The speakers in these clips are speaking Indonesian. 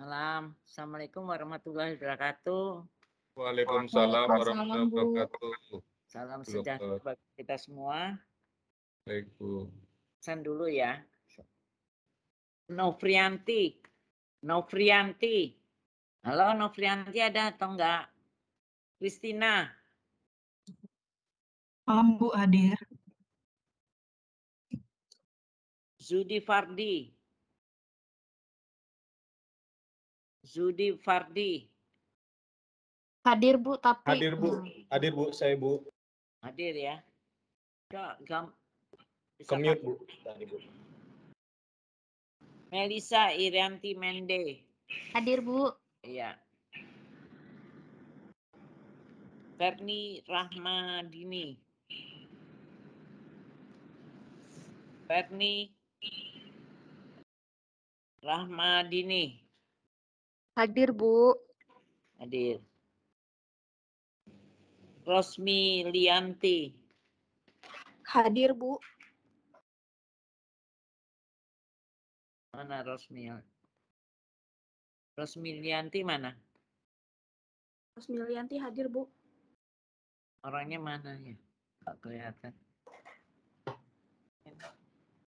Malam. Assalamualaikum warahmatullahi wabarakatuh. Waalaikumsalam warahmatullahi wabarakatuh. Salam sejahtera bagi kita semua. Baik, Bu. Pesan dulu ya. Novrianti. Novrianti. Halo, Novrianti ada atau enggak? Kristina. Malam, Bu, hadir. Zudi Fardi. Zudi Fardi. Hadir Bu, tapi Hadir Bu, hmm. hadir Bu, saya Bu. Hadir ya. Coba gam Commute Bu, tadi Bu. Melisa Irianti Mende. Hadir Bu. Iya. Ferni Rahmadini. Ferni Rahmadini. Hadir, Bu. Hadir. Rosmi Lianti. Hadir, Bu. Mana Rosmi? Rosmi Lianti mana? Rosmi Lianti hadir, Bu. Orangnya mana ya? Tak kelihatan.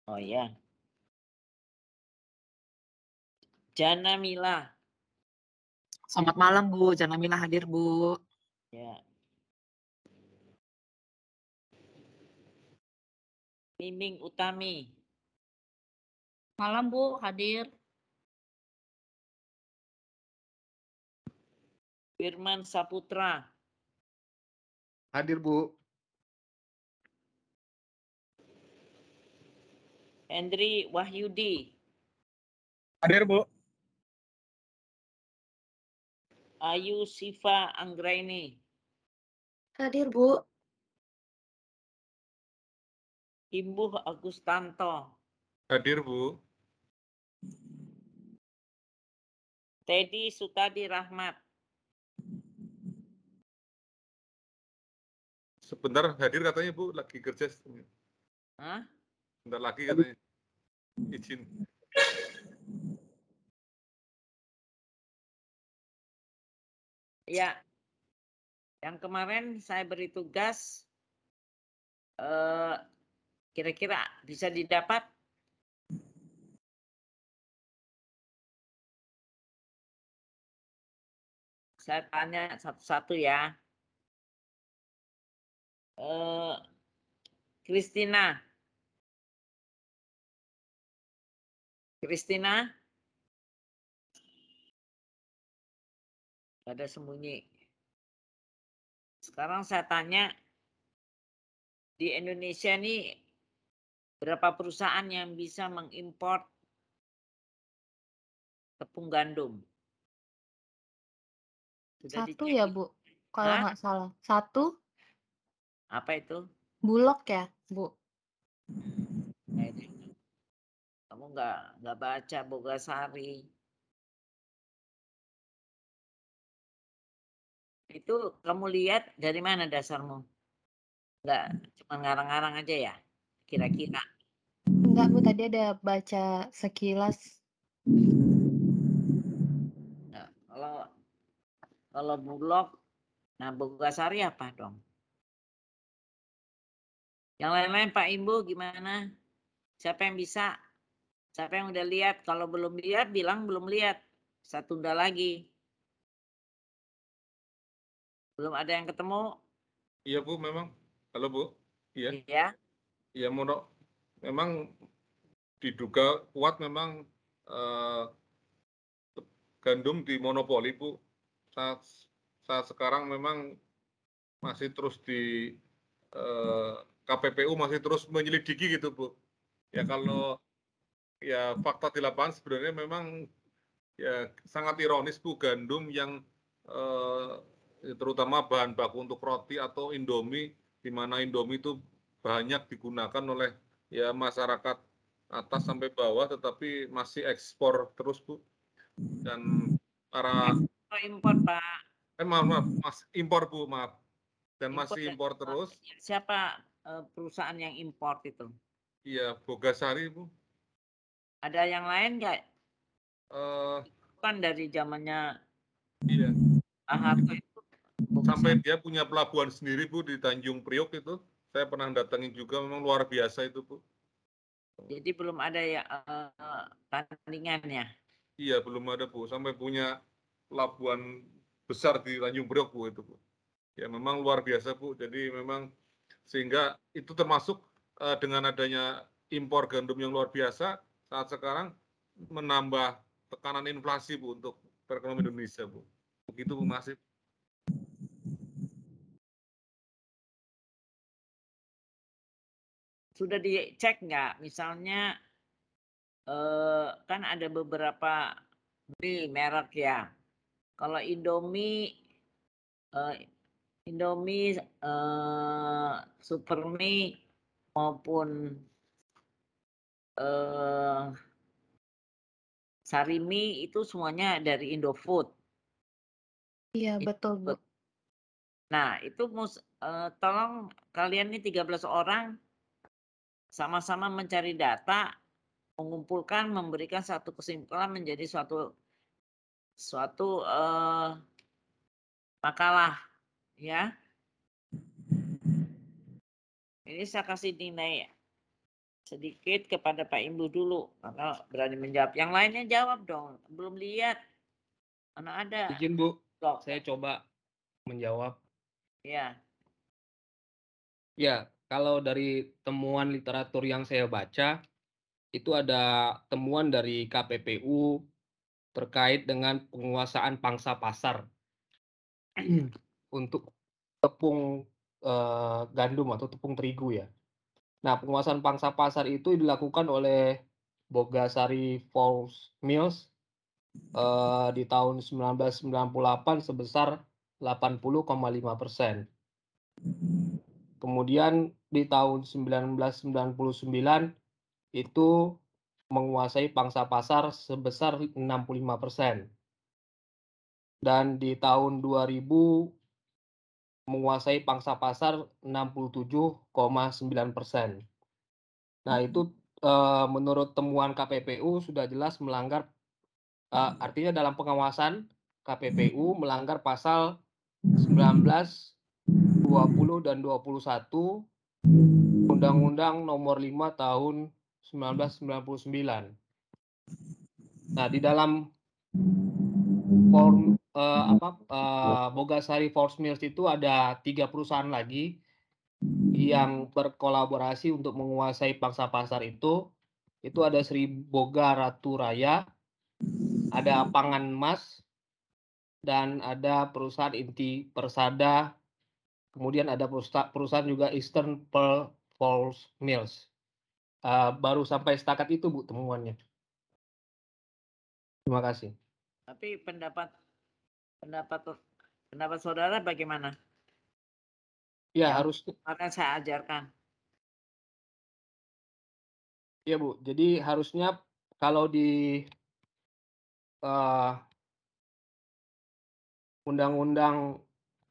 Oh ya. Jana Mila. Selamat malam Bu, Janamila hadir Bu. Ya. Miming Utami. Malam Bu, hadir. Firman Saputra. Hadir Bu. Hendri Wahyudi. Hadir Bu. Ayu Siva Anggraini. Hadir, Bu. Imbuh Agustanto. Hadir, Bu. Teddy Sutadi Rahmat. Sebentar hadir katanya Bu, lagi kerja. Hah? Sebentar lagi katanya. Izin. Ya, yang kemarin saya beri tugas eh, kira-kira bisa didapat saya tanya satu-satu ya. Eh, Kristina. Kristina? Gak ada sembunyi. Sekarang saya tanya, di Indonesia ini berapa perusahaan yang bisa mengimpor tepung gandum? Sudah Satu dicari? ya Bu, kalau nggak salah. Satu? Apa itu? Bulog ya Bu. Gitu. Kamu nggak nggak baca Bogasari. itu kamu lihat dari mana dasarmu? Enggak, cuma ngarang-ngarang aja ya, kira-kira. Enggak, Bu, tadi ada baca sekilas. Nah, kalau kalau Bulog, nah sari apa dong? Yang lain-lain Pak Imbu gimana? Siapa yang bisa? Siapa yang udah lihat? Kalau belum lihat, bilang belum lihat. Saya tunda lagi. Belum ada yang ketemu? Iya Bu, memang. Halo Bu. Iya. Iya. Iya Mono. Memang diduga kuat memang eh, gandum di monopoli Bu. Saat saat sekarang memang masih terus di uh, eh, KPPU masih terus menyelidiki gitu Bu. Ya kalau ya fakta di lapangan sebenarnya memang ya sangat ironis Bu gandum yang eh, terutama bahan baku untuk roti atau indomie di mana indomie itu banyak digunakan oleh ya masyarakat atas sampai bawah tetapi masih ekspor terus Bu. Dan para oh, impor Pak. Eh maaf, maaf Mas impor Bu, maaf. Dan impor masih ya, impor dan, terus. Ya, siapa eh, perusahaan yang impor itu? Iya, Bogasari Bu. Ada yang lain nggak? uh, kan dari zamannya Iya. itu sampai dia punya pelabuhan sendiri bu di Tanjung Priok itu saya pernah datangin juga memang luar biasa itu bu jadi belum ada ya uh, eh, tandingannya iya belum ada bu sampai punya pelabuhan besar di Tanjung Priok bu itu bu ya memang luar biasa bu jadi memang sehingga itu termasuk uh, dengan adanya impor gandum yang luar biasa saat sekarang menambah tekanan inflasi bu untuk perekonomian Indonesia bu begitu bu masih. sudah dicek nggak misalnya eh, kan ada beberapa mie merek ya kalau Indomie eh, Indomie eh, Mie maupun eh, Sarimi itu semuanya dari Indofood iya betul bu nah itu mus, eh, tolong kalian nih 13 orang sama-sama mencari data, mengumpulkan, memberikan satu kesimpulan menjadi suatu suatu uh, makalah, ya. Ini saya kasih nilai sedikit kepada Pak Imbu dulu karena berani menjawab. Yang lainnya jawab dong, belum lihat. Mana ada? Izin Bu, tolong saya coba menjawab. Iya. Ya. Ya, kalau dari temuan literatur yang saya baca itu ada temuan dari KPPU terkait dengan penguasaan pangsa pasar untuk tepung eh, gandum atau tepung terigu ya. Nah, penguasaan pangsa pasar itu dilakukan oleh Bogasari Falls Mills eh, di tahun 1998 sebesar 80,5 persen. Kemudian di tahun 1999 itu menguasai pangsa pasar sebesar 65 Dan di tahun 2000 menguasai pangsa pasar 67,9 Nah itu e, menurut temuan KPPU sudah jelas melanggar, e, artinya dalam pengawasan KPPU melanggar pasal 19 20 hmm. dan 21 Undang-Undang Nomor 5 Tahun 1999. Nah, di dalam form uh, apa uh, Bogasari Force Mills itu ada tiga perusahaan lagi yang berkolaborasi untuk menguasai pangsa pasar itu. Itu ada Sri Boga Ratu Raya, ada Pangan Mas, dan ada perusahaan inti Persada Kemudian ada perusahaan juga Eastern Pearl Falls Mills. Uh, baru sampai setakat itu Bu temuannya. Terima kasih. Tapi pendapat pendapat pendapat saudara bagaimana? Ya, ya harus karena saya ajarkan. Ya Bu, jadi harusnya kalau di uh, undang-undang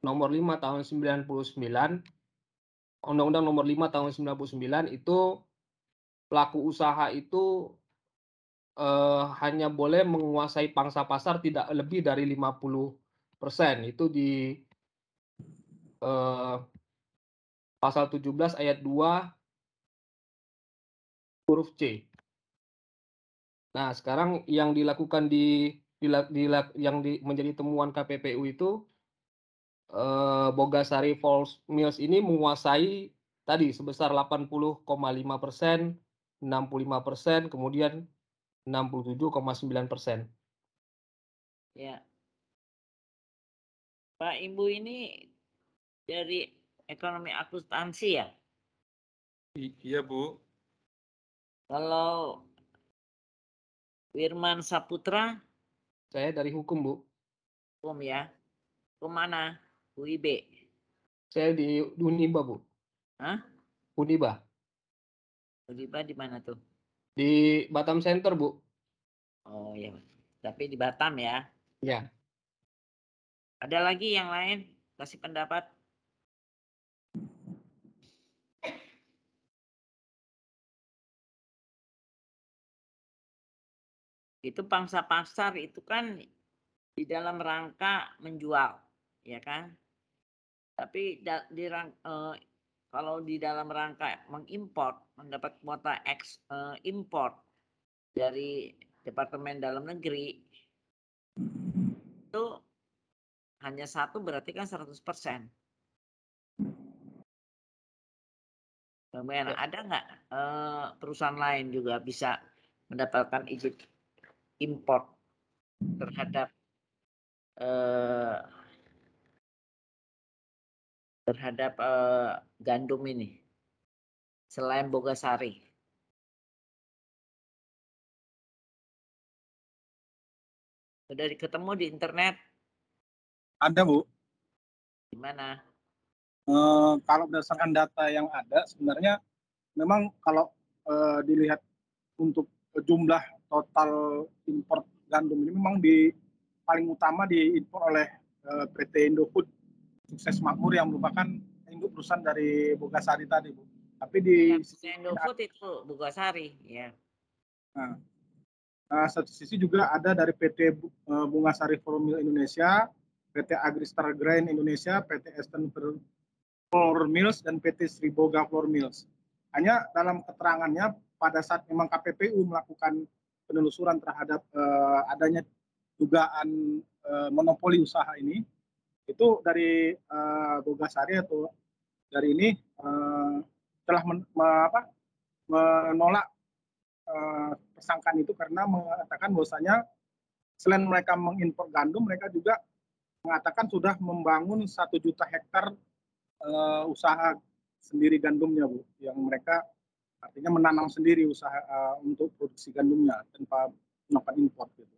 nomor 5 tahun 99 Undang-Undang nomor 5 tahun 99 itu pelaku usaha itu eh, hanya boleh menguasai pangsa pasar tidak lebih dari 50%. Itu di eh, pasal 17 ayat 2 huruf C. Nah, sekarang yang dilakukan di, di, di yang di, menjadi temuan KPPU itu Eh, Bogasari Falls Mills ini menguasai tadi sebesar 80,5 persen, 65 persen, kemudian 67,9 persen. Ya. Pak Ibu ini dari ekonomi akuntansi ya? iya Bu. Kalau Wirman Saputra? Saya dari hukum Bu. Hukum ya. Kemana? UIB. Saya di Uniba, Bu. Hah? Uniba. Uniba di mana tuh? Di Batam Center, Bu. Oh iya, tapi di Batam ya. Iya. Ada lagi yang lain? Kasih pendapat. itu pangsa pasar itu kan di dalam rangka menjual, ya kan? tapi di uh, kalau di dalam rangka mengimpor mendapat kuota ex uh, eh, import dari Departemen Dalam Negeri itu hanya satu berarti kan 100 persen. Kemudian ya. ada nggak uh, perusahaan lain juga bisa mendapatkan izin import terhadap uh, terhadap uh, gandum ini selain Bogasari? Sudah ketemu di internet? Ada Bu. Di mana? Uh, kalau berdasarkan data yang ada, sebenarnya memang kalau uh, dilihat untuk jumlah total impor gandum ini memang di paling utama diimpor oleh uh, PT Indofood sukses makmur yang merupakan induk perusahaan dari Bogasari tadi bu. Tapi di ya, Indofood itu Bogasari ya. Nah, nah, satu sisi juga ada dari PT eh, Bunga Sari Formil Indonesia, PT Agristar Grain Indonesia, PT Eastern Flour Mills dan PT Sriboga Flour Mills. Hanya dalam keterangannya pada saat memang KPPU melakukan penelusuran terhadap eh, adanya dugaan eh, monopoli usaha ini, itu dari uh, Bogasari atau dari ini uh, telah men, me, apa, menolak uh, itu karena mengatakan bahwasanya selain mereka mengimpor gandum, mereka juga mengatakan sudah membangun satu juta hektar uh, usaha sendiri gandumnya, Bu, yang mereka artinya menanam sendiri usaha uh, untuk produksi gandumnya tanpa melakukan impor gitu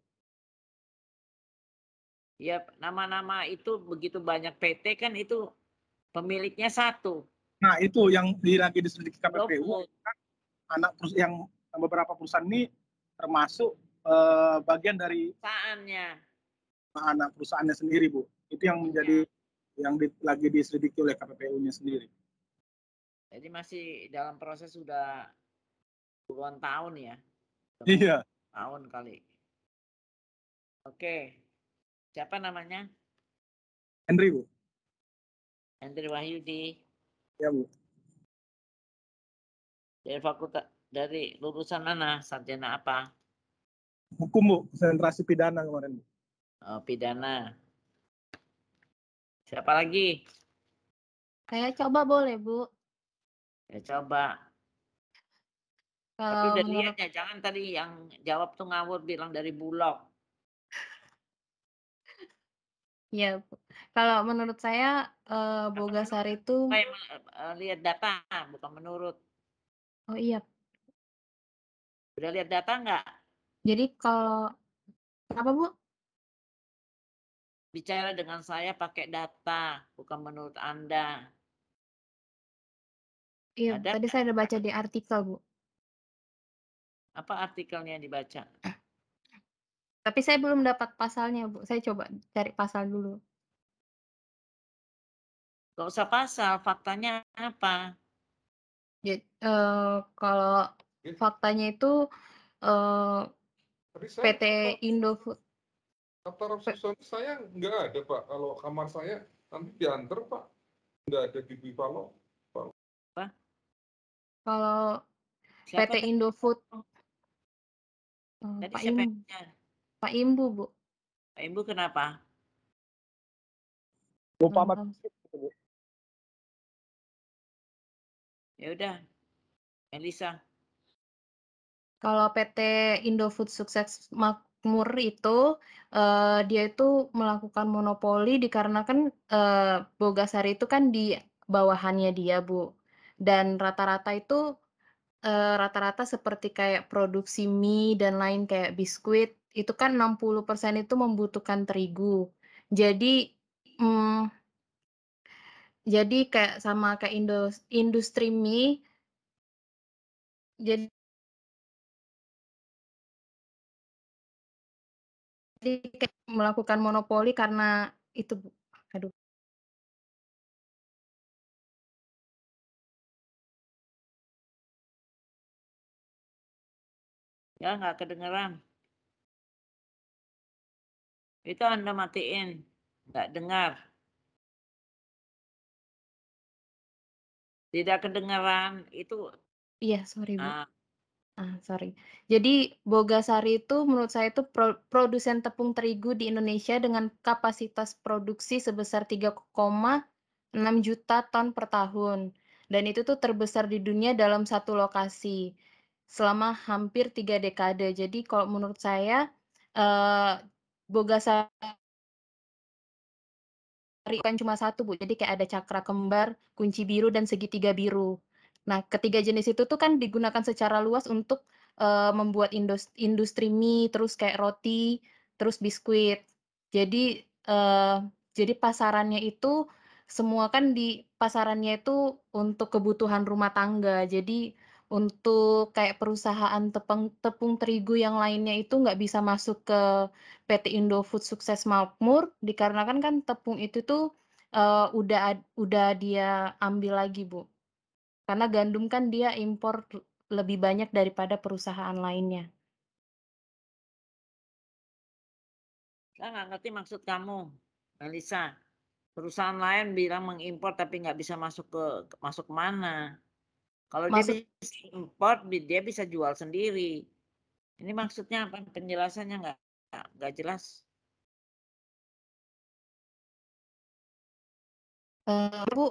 ya nama-nama itu begitu banyak PT kan itu pemiliknya satu. Nah itu yang lagi diselidiki KPPU kan anak perus yang beberapa perusahaan ini termasuk eh, bagian dari perusahaannya anak perusahaannya sendiri bu itu yang menjadi ya. yang di, lagi diselidiki oleh KPPU-nya sendiri. Jadi masih dalam proses sudah puluhan tahun ya. Iya. Tahun kali. Oke. Okay. Siapa namanya? Henry, Bu. Henry Wahyudi. Ya, Bu. Dari fakultas dari lulusan mana? Sarjana apa? Hukum, Bu. Konsentrasi pidana kemarin, Bu. Oh, pidana. Siapa lagi? Saya coba boleh, Bu. Ya coba. Kalau Tapi udah lihat ya, jangan tadi yang jawab tuh ngawur bilang dari bulog. Iya, kalau menurut saya, uh, Bogasari itu lihat data, bukan menurut? Oh, iya. Udah lihat data nggak? Jadi kalau apa, Bu? Bicara dengan saya pakai data, bukan menurut Anda. Iya, Ada tadi saya udah baca di artikel, Bu. Apa artikelnya yang dibaca? Tapi saya belum dapat pasalnya, Bu. Saya coba cari pasal dulu. Gak usah pasal, faktanya apa? Ya, uh, kalau faktanya itu uh, PT Indofood. Daftar resepsionis saya nggak ada, Pak. Kalau kamar saya nanti diantar, Pak. Nggak ada di Bivalo. Pak. Kalau PT Indofood. Tadi Pak siapa yang Imbu, Bu. imbu kenapa? Lupa Hmm. Ya udah. Elisa. Kalau PT Indofood Sukses Makmur itu uh, dia itu melakukan monopoli dikarenakan uh, Bogasari itu kan di bawahannya dia, Bu. Dan rata-rata itu rata eh, rata-rata seperti kayak produksi mie dan lain kayak biskuit itu kan 60% itu membutuhkan terigu. Jadi hmm, jadi kayak sama kayak industri, industri mie jadi kayak melakukan monopoli karena itu aduh ya nggak kedengeran itu Anda matiin. Nggak dengar. Tidak kedengaran. Itu. Iya, sorry, Bu. Ah. Ah, sorry. Jadi Bogasari itu menurut saya itu pro produsen tepung terigu di Indonesia dengan kapasitas produksi sebesar 3,6 juta ton per tahun. Dan itu tuh terbesar di dunia dalam satu lokasi selama hampir tiga dekade. Jadi kalau menurut saya eh, Boga Sari bukan cuma satu, Bu. Jadi kayak ada cakra kembar, kunci biru, dan segitiga biru. Nah, ketiga jenis itu tuh kan digunakan secara luas untuk uh, membuat industri, industri mie, terus kayak roti, terus biskuit. Jadi uh, jadi pasarannya itu semua kan di pasarannya itu untuk kebutuhan rumah tangga. Jadi untuk kayak perusahaan tepung tepung terigu yang lainnya itu nggak bisa masuk ke PT Indofood Sukses Makmur dikarenakan kan tepung itu tuh, uh, udah udah dia ambil lagi, Bu. Karena gandum kan dia impor lebih banyak daripada perusahaan lainnya. Saya nggak ngerti maksud kamu, Melisa. Perusahaan lain bilang mengimpor tapi nggak bisa masuk ke masuk mana? Kalau Maksud... dia bisa import, dia bisa jual sendiri. Ini hmm. maksudnya apa? Penjelasannya nggak nggak jelas. Uh, Bu,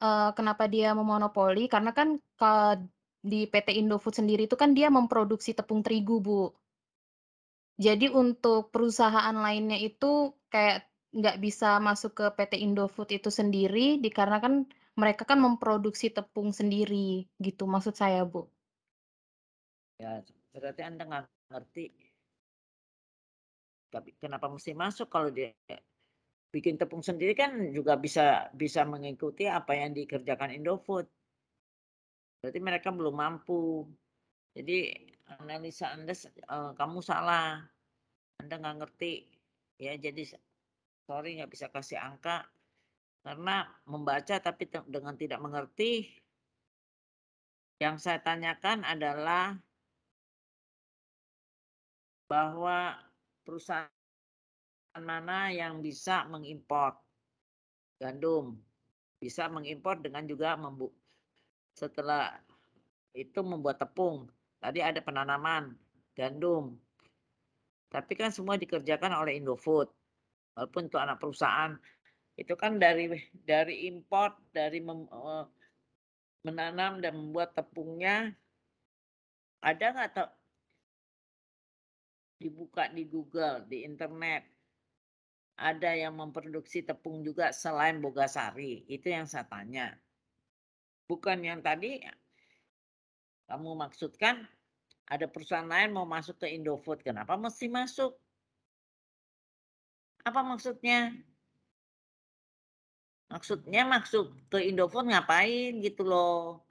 uh, kenapa dia memonopoli? Karena kan ke, di PT Indofood sendiri itu kan dia memproduksi tepung terigu, Bu. Jadi untuk perusahaan lainnya itu kayak nggak bisa masuk ke PT Indofood itu sendiri dikarenakan mereka kan memproduksi tepung sendiri gitu maksud saya Bu. Ya berarti Anda nggak ngerti tapi kenapa mesti masuk kalau dia bikin tepung sendiri kan juga bisa bisa mengikuti apa yang dikerjakan Indofood. Berarti mereka belum mampu. Jadi analisa Anda eh, kamu salah. Anda nggak ngerti ya jadi sorry nggak bisa kasih angka karena membaca tapi dengan tidak mengerti, yang saya tanyakan adalah bahwa perusahaan mana yang bisa mengimpor gandum, bisa mengimpor dengan juga membu setelah itu membuat tepung. Tadi ada penanaman gandum, tapi kan semua dikerjakan oleh Indofood, walaupun itu anak perusahaan itu kan dari dari import dari mem, eh, menanam dan membuat tepungnya ada nggak atau dibuka di Google di internet ada yang memproduksi tepung juga selain Bogasari itu yang saya tanya bukan yang tadi kamu maksudkan ada perusahaan lain mau masuk ke Indofood kenapa mesti masuk apa maksudnya Maksudnya maksud ke Indofood ngapain gitu loh.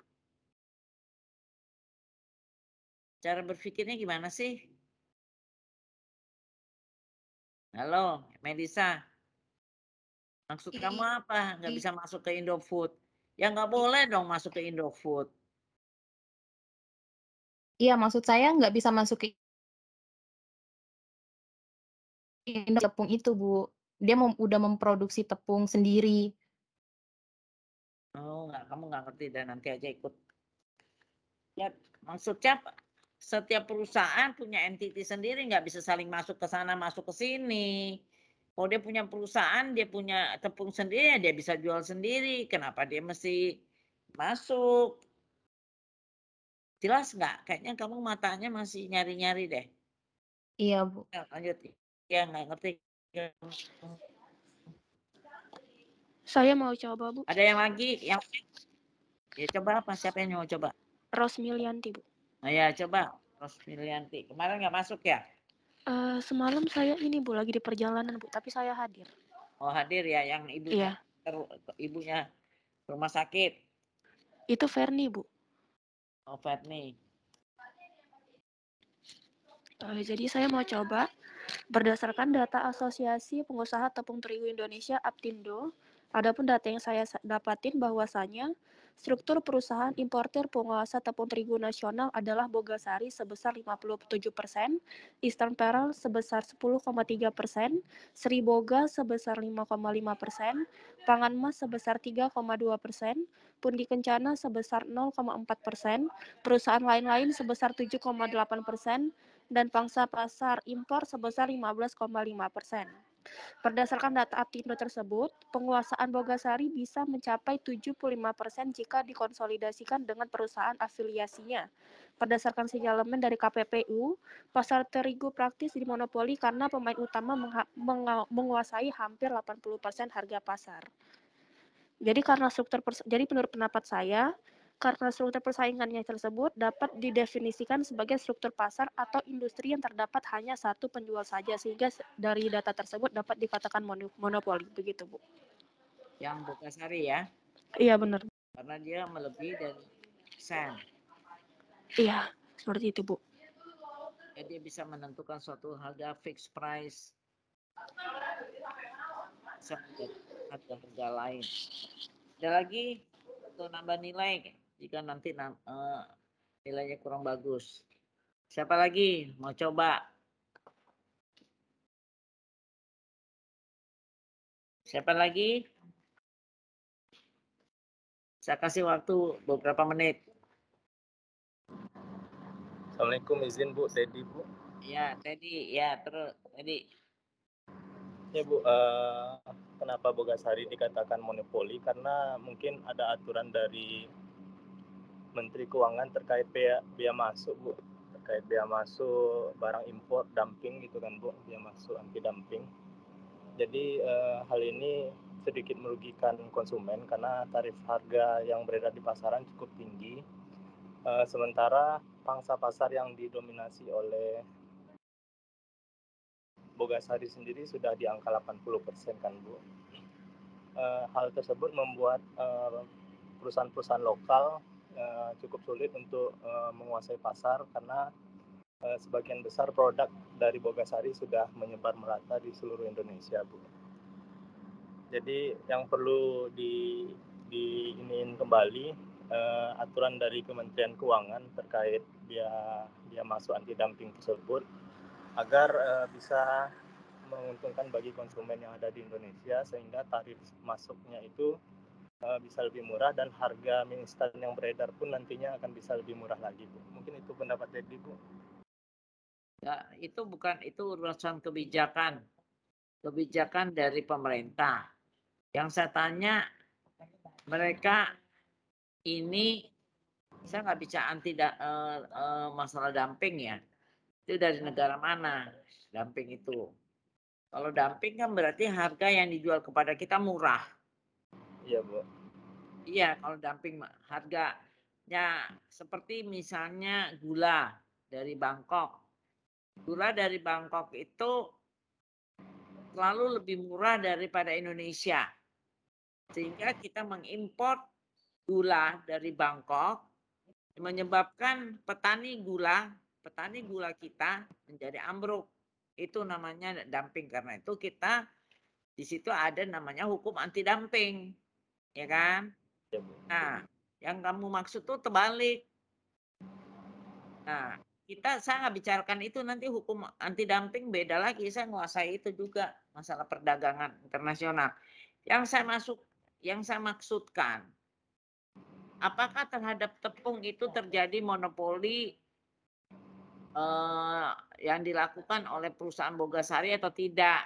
Cara berpikirnya gimana sih? Halo, Melisa. Maksud iya, kamu iya. apa? Nggak hmm. bisa masuk ke Indofood. Ya nggak boleh dong masuk ke Indofood. Iya, maksud saya nggak bisa masuk ke Indofood tepung itu, Bu. Dia mem udah memproduksi tepung sendiri. Oh, nggak kamu nggak ngerti dan nanti aja ikut. Ya, maksudnya setiap perusahaan punya entity sendiri, nggak bisa saling masuk ke sana, masuk ke sini. Kalau dia punya perusahaan, dia punya tepung sendiri, ya dia bisa jual sendiri. Kenapa dia mesti masuk? Jelas nggak? Kayaknya kamu matanya masih nyari-nyari deh. Iya, Bu. Ya, lanjut. Ya, nggak ngerti. Saya mau coba, Bu. Ada yang lagi? Yang Ya coba apa? Siapa yang mau coba? Rosmilianti, Bu. Nah, ya coba Rosmilianti. Kemarin nggak masuk ya? Uh, semalam saya ini Bu lagi di perjalanan Bu, tapi saya hadir. Oh hadir ya, yang ibunya iya. ibunya rumah sakit. Itu Ferni Bu. Oh Ferni Uh, jadi saya mau coba berdasarkan data Asosiasi Pengusaha Tepung Terigu Indonesia Aptindo Adapun data yang saya dapatin bahwasanya struktur perusahaan importer penguasa tepung terigu nasional adalah Bogasari sebesar 57 persen, Eastern Peral sebesar 10,3 persen, Sri Boga sebesar 5,5 persen, Pangan Mas sebesar 3,2 persen, Pundi Kencana sebesar 0,4 persen, perusahaan lain-lain sebesar 7,8 persen, dan pangsa pasar impor sebesar 15,5 persen. Berdasarkan data APTINDO tersebut, penguasaan Bogasari bisa mencapai 75% jika dikonsolidasikan dengan perusahaan afiliasinya. Berdasarkan sinyalemen dari KPPU, pasar terigu praktis dimonopoli karena pemain utama menguasai hampir 80% harga pasar. Jadi karena struktur jadi menurut pendapat saya, karena struktur persaingannya tersebut dapat didefinisikan sebagai struktur pasar atau industri yang terdapat hanya satu penjual saja sehingga dari data tersebut dapat dikatakan monopoli begitu Bu. Yang Bukasari ya? Iya benar. Karena dia melebihi dan sen. Iya seperti itu Bu. Ya, dia bisa menentukan suatu harga fixed price harga, harga lain. Ada lagi untuk nambah nilai jika nanti uh, nilainya kurang bagus. Siapa lagi mau coba? Siapa lagi? Saya kasih waktu beberapa menit. Assalamualaikum izin Bu Teddy Bu. Ya Teddy ya terus Teddy. Ya Bu, uh, kenapa Bogasari dikatakan monopoli? Karena mungkin ada aturan dari Menteri Keuangan terkait bea bea masuk Bu terkait bea masuk barang impor dumping gitu kan Bu bea masuk anti dumping jadi eh, hal ini sedikit merugikan konsumen karena tarif harga yang beredar di pasaran cukup tinggi eh, sementara pangsa pasar yang didominasi oleh Bogasari sendiri sudah di angka 80% kan Bu eh, hal tersebut membuat eh, perusahaan-perusahaan lokal Eh, cukup sulit untuk uh, menguasai pasar karena uh, sebagian besar produk dari Bogasari sudah menyebar merata di seluruh Indonesia, Bu. Jadi yang perlu di di iniin kembali uh, aturan dari Kementerian Keuangan terkait dia dia masuk anti dumping tersebut agar uh, bisa menguntungkan bagi konsumen yang ada di Indonesia sehingga tarif masuknya itu Eh, bisa lebih murah dan harga mie instan yang beredar pun nantinya akan bisa lebih murah lagi bu mungkin itu pendapat dari bu ya itu bukan itu urusan kebijakan kebijakan dari pemerintah yang saya tanya mereka ini saya nggak bisa anti da, uh, uh, masalah dumping ya itu dari negara mana dumping itu kalau dumping kan berarti harga yang dijual kepada kita murah Iya, Bu. Iya, kalau dumping harga harganya seperti misalnya gula dari Bangkok. Gula dari Bangkok itu selalu lebih murah daripada Indonesia. Sehingga kita mengimpor gula dari Bangkok menyebabkan petani gula, petani gula kita menjadi ambruk. Itu namanya dumping karena itu kita di situ ada namanya hukum anti dumping ya kan? Iya, nah, yang kamu maksud tuh terbalik. Nah, kita saya nggak bicarakan itu nanti hukum anti dumping beda lagi saya menguasai itu juga masalah perdagangan internasional yang saya masuk yang saya maksudkan apakah terhadap tepung itu terjadi monopoli eh, yang dilakukan oleh perusahaan Bogasari atau tidak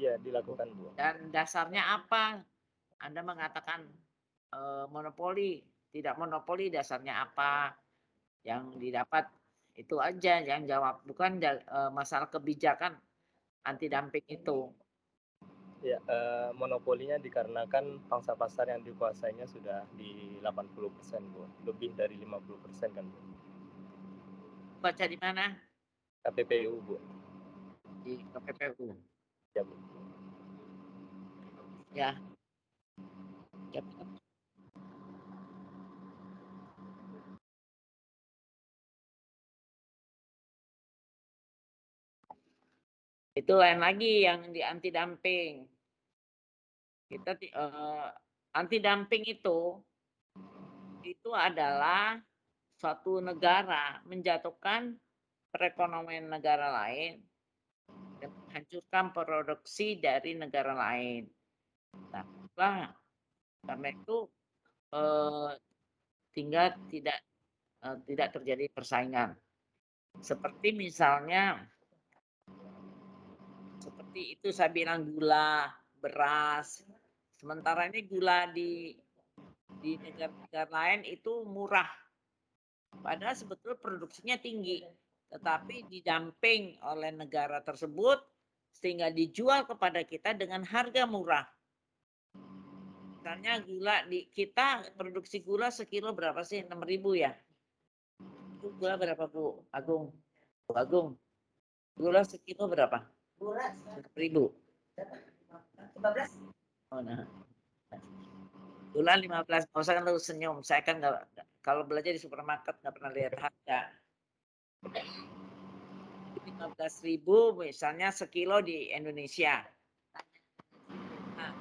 ya dilakukan bu dan dasarnya apa anda mengatakan e, monopoli, tidak monopoli dasarnya apa yang didapat itu aja yang jawab, bukan e, masalah kebijakan anti dumping itu. Ya, e, monopolinya dikarenakan pangsa pasar yang dikuasainya sudah di 80 persen, Bu. Lebih dari 50 persen kan, Bu. Baca di mana? KPPU, Bu. Di KPPU? Ya, Bu. Ya, yep, Itu lain lagi yang di anti dumping. Kita uh, eh, anti dumping itu itu adalah suatu negara menjatuhkan perekonomian negara lain dan menghancurkan produksi dari negara lain. Nah, karena itu eh, tinggal tidak eh, tidak terjadi persaingan seperti misalnya seperti itu saya bilang gula beras sementara ini gula di di negara-negara lain itu murah padahal sebetulnya produksinya tinggi tetapi didamping oleh negara tersebut sehingga dijual kepada kita dengan harga murah misalnya gula di kita produksi gula sekilo berapa sih? enam ribu ya. Gula berapa Bu Agung? Bu Agung. Gula sekilo berapa? Gula 6000. 15. Oh, nah. Gula 15. Nggak usah kan lu senyum. Saya kan gak, kalau belajar di supermarket nggak pernah lihat harga. belas ribu misalnya sekilo di Indonesia.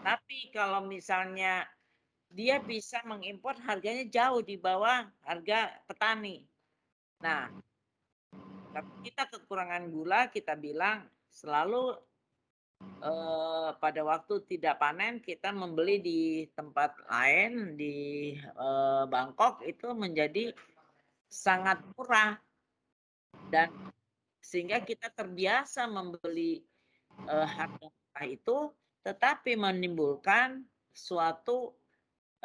Tapi kalau misalnya dia bisa mengimpor harganya jauh di bawah harga petani. Nah, tapi kita kekurangan gula kita bilang selalu eh, pada waktu tidak panen kita membeli di tempat lain di eh, Bangkok itu menjadi sangat murah dan sehingga kita terbiasa membeli eh, harga itu tetapi menimbulkan suatu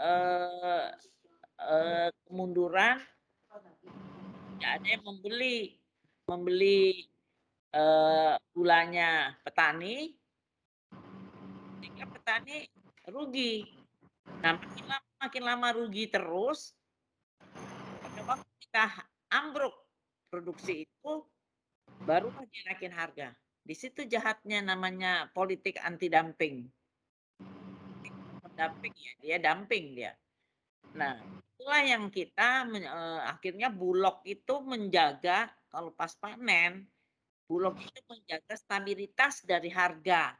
eh, eh, kemunduran tidak ya, ada yang membeli membeli eh, gulanya petani sehingga petani rugi nah makin lama, makin lama rugi terus pada kita ambruk produksi itu baru naikin harga di situ jahatnya namanya politik anti dumping. Dumping ya, dia dumping dia. Nah, itulah yang kita eh, akhirnya Bulog itu menjaga kalau pas panen, Bulog itu menjaga stabilitas dari harga.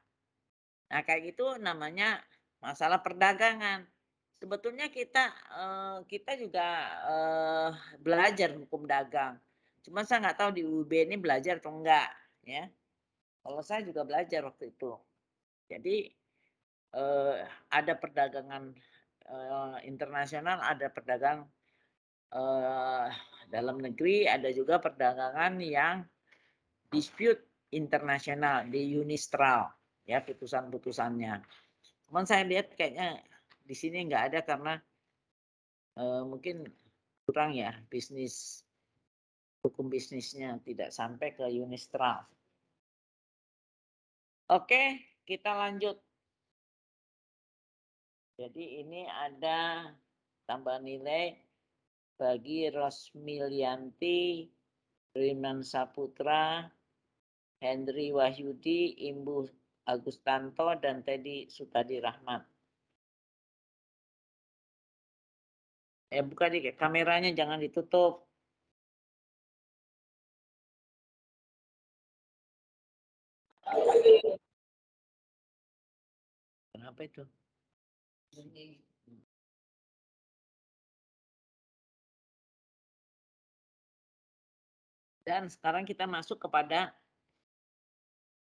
Nah, kayak gitu namanya masalah perdagangan. Sebetulnya kita eh, kita juga eh, belajar hukum dagang. Cuma saya nggak tahu di UB ini belajar atau enggak, ya. Kalau saya juga belajar waktu itu. Jadi eh, ada perdagangan eh, internasional, ada perdagang eh, dalam negeri, ada juga perdagangan yang dispute internasional di Unistral ya putusan-putusannya. Cuman saya lihat kayaknya di sini nggak ada karena eh, mungkin kurang ya bisnis hukum bisnisnya tidak sampai ke Unistral. Oke, kita lanjut. Jadi ini ada tambah nilai bagi Rosmilianti, Riman Saputra, Henry Wahyudi, Imbu Agustanto, dan Teddy Sutadi Rahmat. Eh, buka dikit kameranya jangan ditutup. apa itu? Dan sekarang kita masuk kepada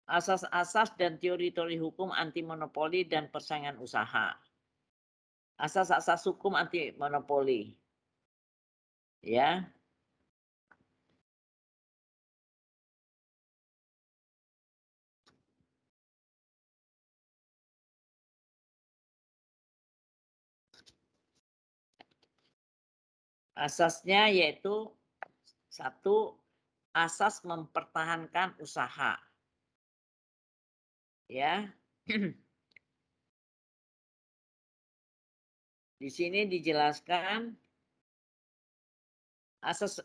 asas-asas dan teori-teori hukum anti monopoli dan persaingan usaha. Asas-asas hukum anti monopoli. Ya. Asasnya yaitu satu asas mempertahankan usaha. Ya. Di sini dijelaskan asas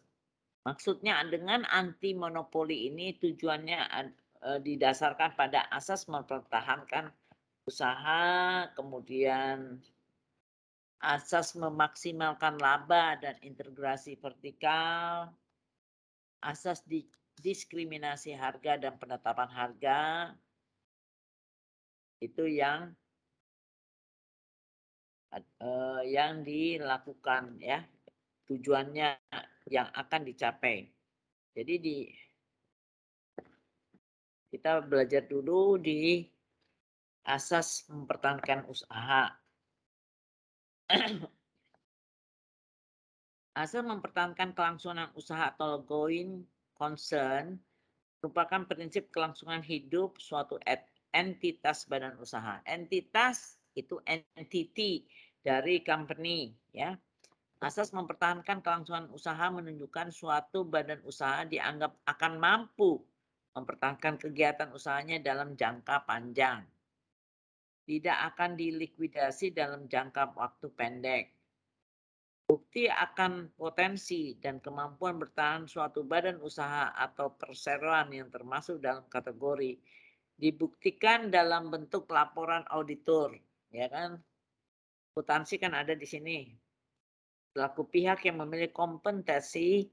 maksudnya dengan anti monopoli ini tujuannya e, didasarkan pada asas mempertahankan usaha kemudian asas memaksimalkan laba dan integrasi vertikal, asas di, diskriminasi harga dan penetapan harga, itu yang uh, yang dilakukan ya tujuannya yang akan dicapai. Jadi di kita belajar dulu di asas mempertahankan usaha Asal mempertahankan kelangsungan usaha atau going concern merupakan prinsip kelangsungan hidup suatu entitas badan usaha. Entitas itu entity dari company ya. Asas mempertahankan kelangsungan usaha menunjukkan suatu badan usaha dianggap akan mampu mempertahankan kegiatan usahanya dalam jangka panjang tidak akan dilikuidasi dalam jangka waktu pendek. Bukti akan potensi dan kemampuan bertahan suatu badan usaha atau perseroan yang termasuk dalam kategori dibuktikan dalam bentuk laporan auditor, ya kan? Potensi kan ada di sini. Pelaku pihak yang memiliki kompetensi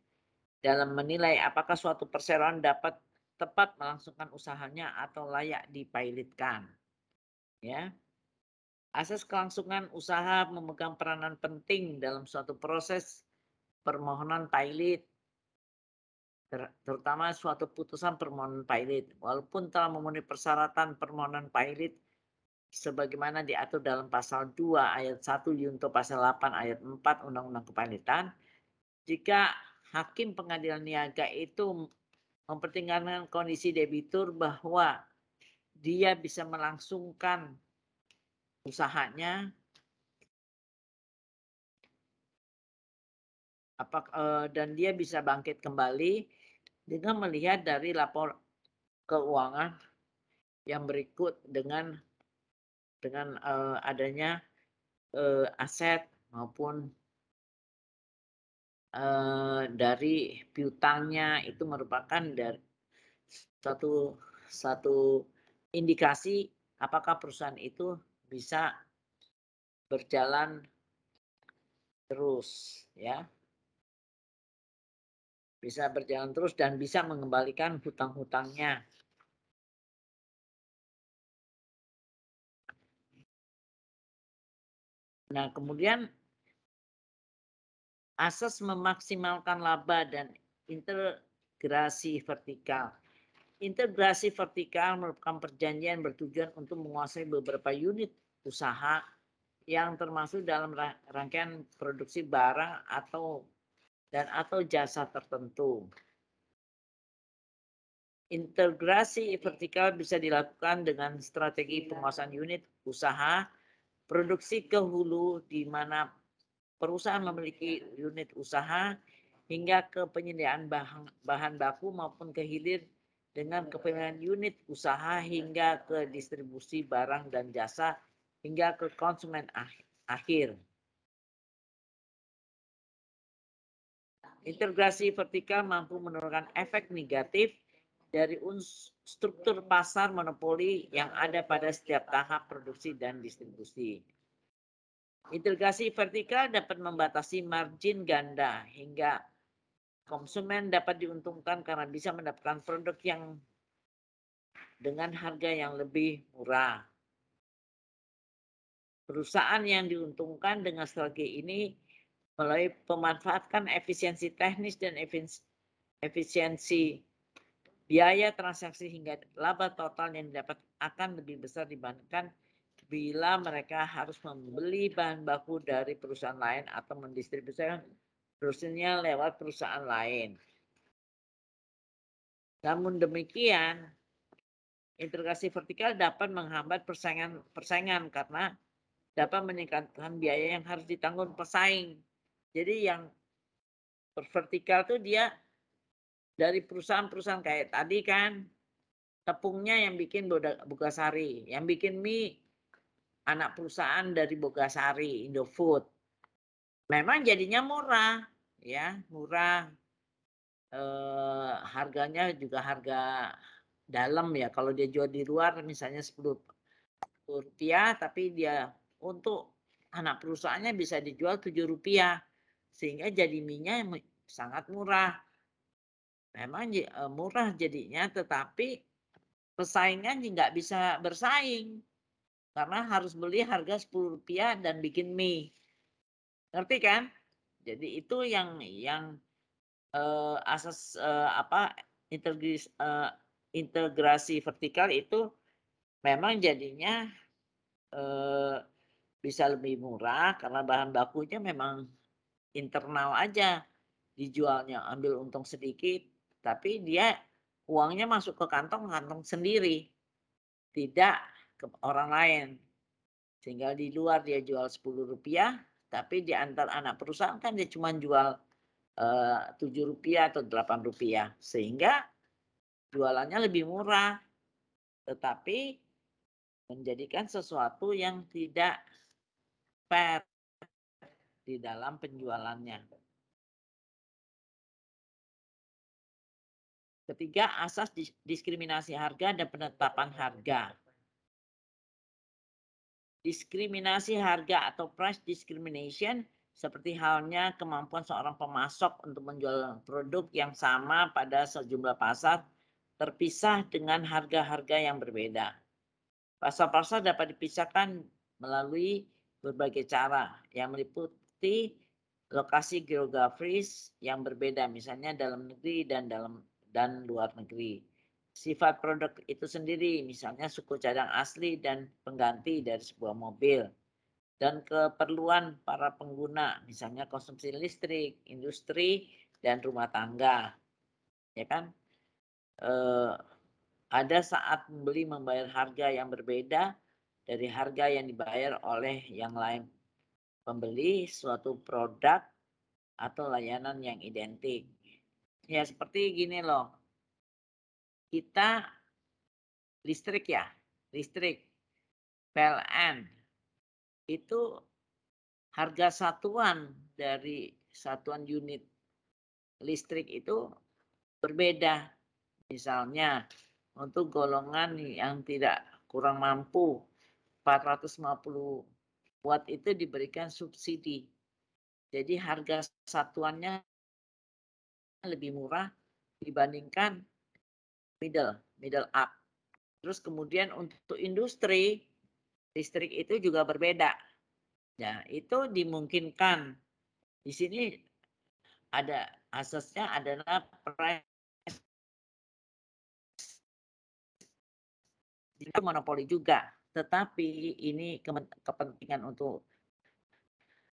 dalam menilai apakah suatu perseroan dapat tepat melangsungkan usahanya atau layak dipilotkan. Ya. Asas kelangsungan usaha memegang peranan penting dalam suatu proses permohonan pilot, terutama suatu putusan permohonan pilot. walaupun telah memenuhi persyaratan permohonan pilot, sebagaimana diatur dalam pasal 2 ayat 1 Yunto pasal 8 ayat 4 Undang-Undang Kepanitan, jika hakim pengadilan niaga itu mempertimbangkan kondisi debitur bahwa dia bisa melangsungkan usahanya apa eh, dan dia bisa bangkit kembali dengan melihat dari lapor keuangan yang berikut dengan dengan eh, adanya eh, aset maupun dari piutangnya itu merupakan dari satu satu indikasi apakah perusahaan itu bisa berjalan terus ya bisa berjalan terus dan bisa mengembalikan hutang-hutangnya Nah, kemudian asas memaksimalkan laba dan integrasi vertikal. Integrasi vertikal merupakan perjanjian bertujuan untuk menguasai beberapa unit usaha yang termasuk dalam rangkaian produksi barang atau dan atau jasa tertentu. Integrasi vertikal bisa dilakukan dengan strategi penguasaan unit usaha produksi ke hulu di mana perusahaan memiliki unit usaha hingga ke penyediaan bahan, bahan baku maupun ke hilir dengan kepemilikan unit usaha hingga ke distribusi barang dan jasa hingga ke konsumen akhir. Integrasi vertikal mampu menurunkan efek negatif dari struktur pasar monopoli yang ada pada setiap tahap produksi dan distribusi. Integrasi vertikal dapat membatasi margin ganda hingga Konsumen dapat diuntungkan karena bisa mendapatkan produk yang dengan harga yang lebih murah. Perusahaan yang diuntungkan dengan strategi ini melalui pemanfaatkan efisiensi teknis dan efisiensi biaya transaksi hingga laba total yang dapat akan lebih besar dibandingkan bila mereka harus membeli bahan baku dari perusahaan lain atau mendistribusikan dosennya lewat perusahaan lain. Namun demikian, integrasi vertikal dapat menghambat persaingan persaingan karena dapat meningkatkan biaya yang harus ditanggung pesaing. Jadi yang vertikal itu dia dari perusahaan-perusahaan kayak tadi kan tepungnya yang bikin Bogasari, yang bikin mie anak perusahaan dari Bogasari, Indofood memang jadinya murah ya murah eh, harganya juga harga dalam ya kalau dia jual di luar misalnya 10 rupiah tapi dia untuk anak perusahaannya bisa dijual 7 rupiah sehingga jadi minyak sangat murah memang eh, murah jadinya tetapi pesaingnya nggak bisa bersaing karena harus beli harga 10 rupiah dan bikin mie Ngerti kan? Jadi itu yang yang uh, asas uh, apa integrasi, uh, eh, integrasi vertikal itu memang jadinya uh, bisa lebih murah karena bahan bakunya memang internal aja dijualnya ambil untung sedikit tapi dia uangnya masuk ke kantong kantong sendiri tidak ke orang lain Tinggal di luar dia jual 10 rupiah tapi di antar anak perusahaan kan dia cuma jual eh, tujuh rupiah atau delapan rupiah sehingga jualannya lebih murah tetapi menjadikan sesuatu yang tidak fair di dalam penjualannya. Ketiga, asas diskriminasi harga dan penetapan harga diskriminasi harga atau price discrimination seperti halnya kemampuan seorang pemasok untuk menjual produk yang sama pada sejumlah pasar terpisah dengan harga-harga yang berbeda. Pasar-pasar dapat dipisahkan melalui berbagai cara yang meliputi lokasi geografis yang berbeda misalnya dalam negeri dan dalam dan luar negeri sifat produk itu sendiri, misalnya suku cadang asli dan pengganti dari sebuah mobil, dan keperluan para pengguna, misalnya konsumsi listrik, industri, dan rumah tangga, ya kan? E, ada saat membeli membayar harga yang berbeda dari harga yang dibayar oleh yang lain pembeli suatu produk atau layanan yang identik. Ya seperti gini loh, kita listrik ya, listrik, PLN, itu harga satuan dari satuan unit listrik itu berbeda. Misalnya untuk golongan yang tidak kurang mampu 450 watt itu diberikan subsidi. Jadi harga satuannya lebih murah dibandingkan middle, middle up. Terus kemudian untuk industri listrik itu juga berbeda. Ya, itu dimungkinkan. Di sini ada asasnya adalah price itu monopoli juga, tetapi ini kepentingan untuk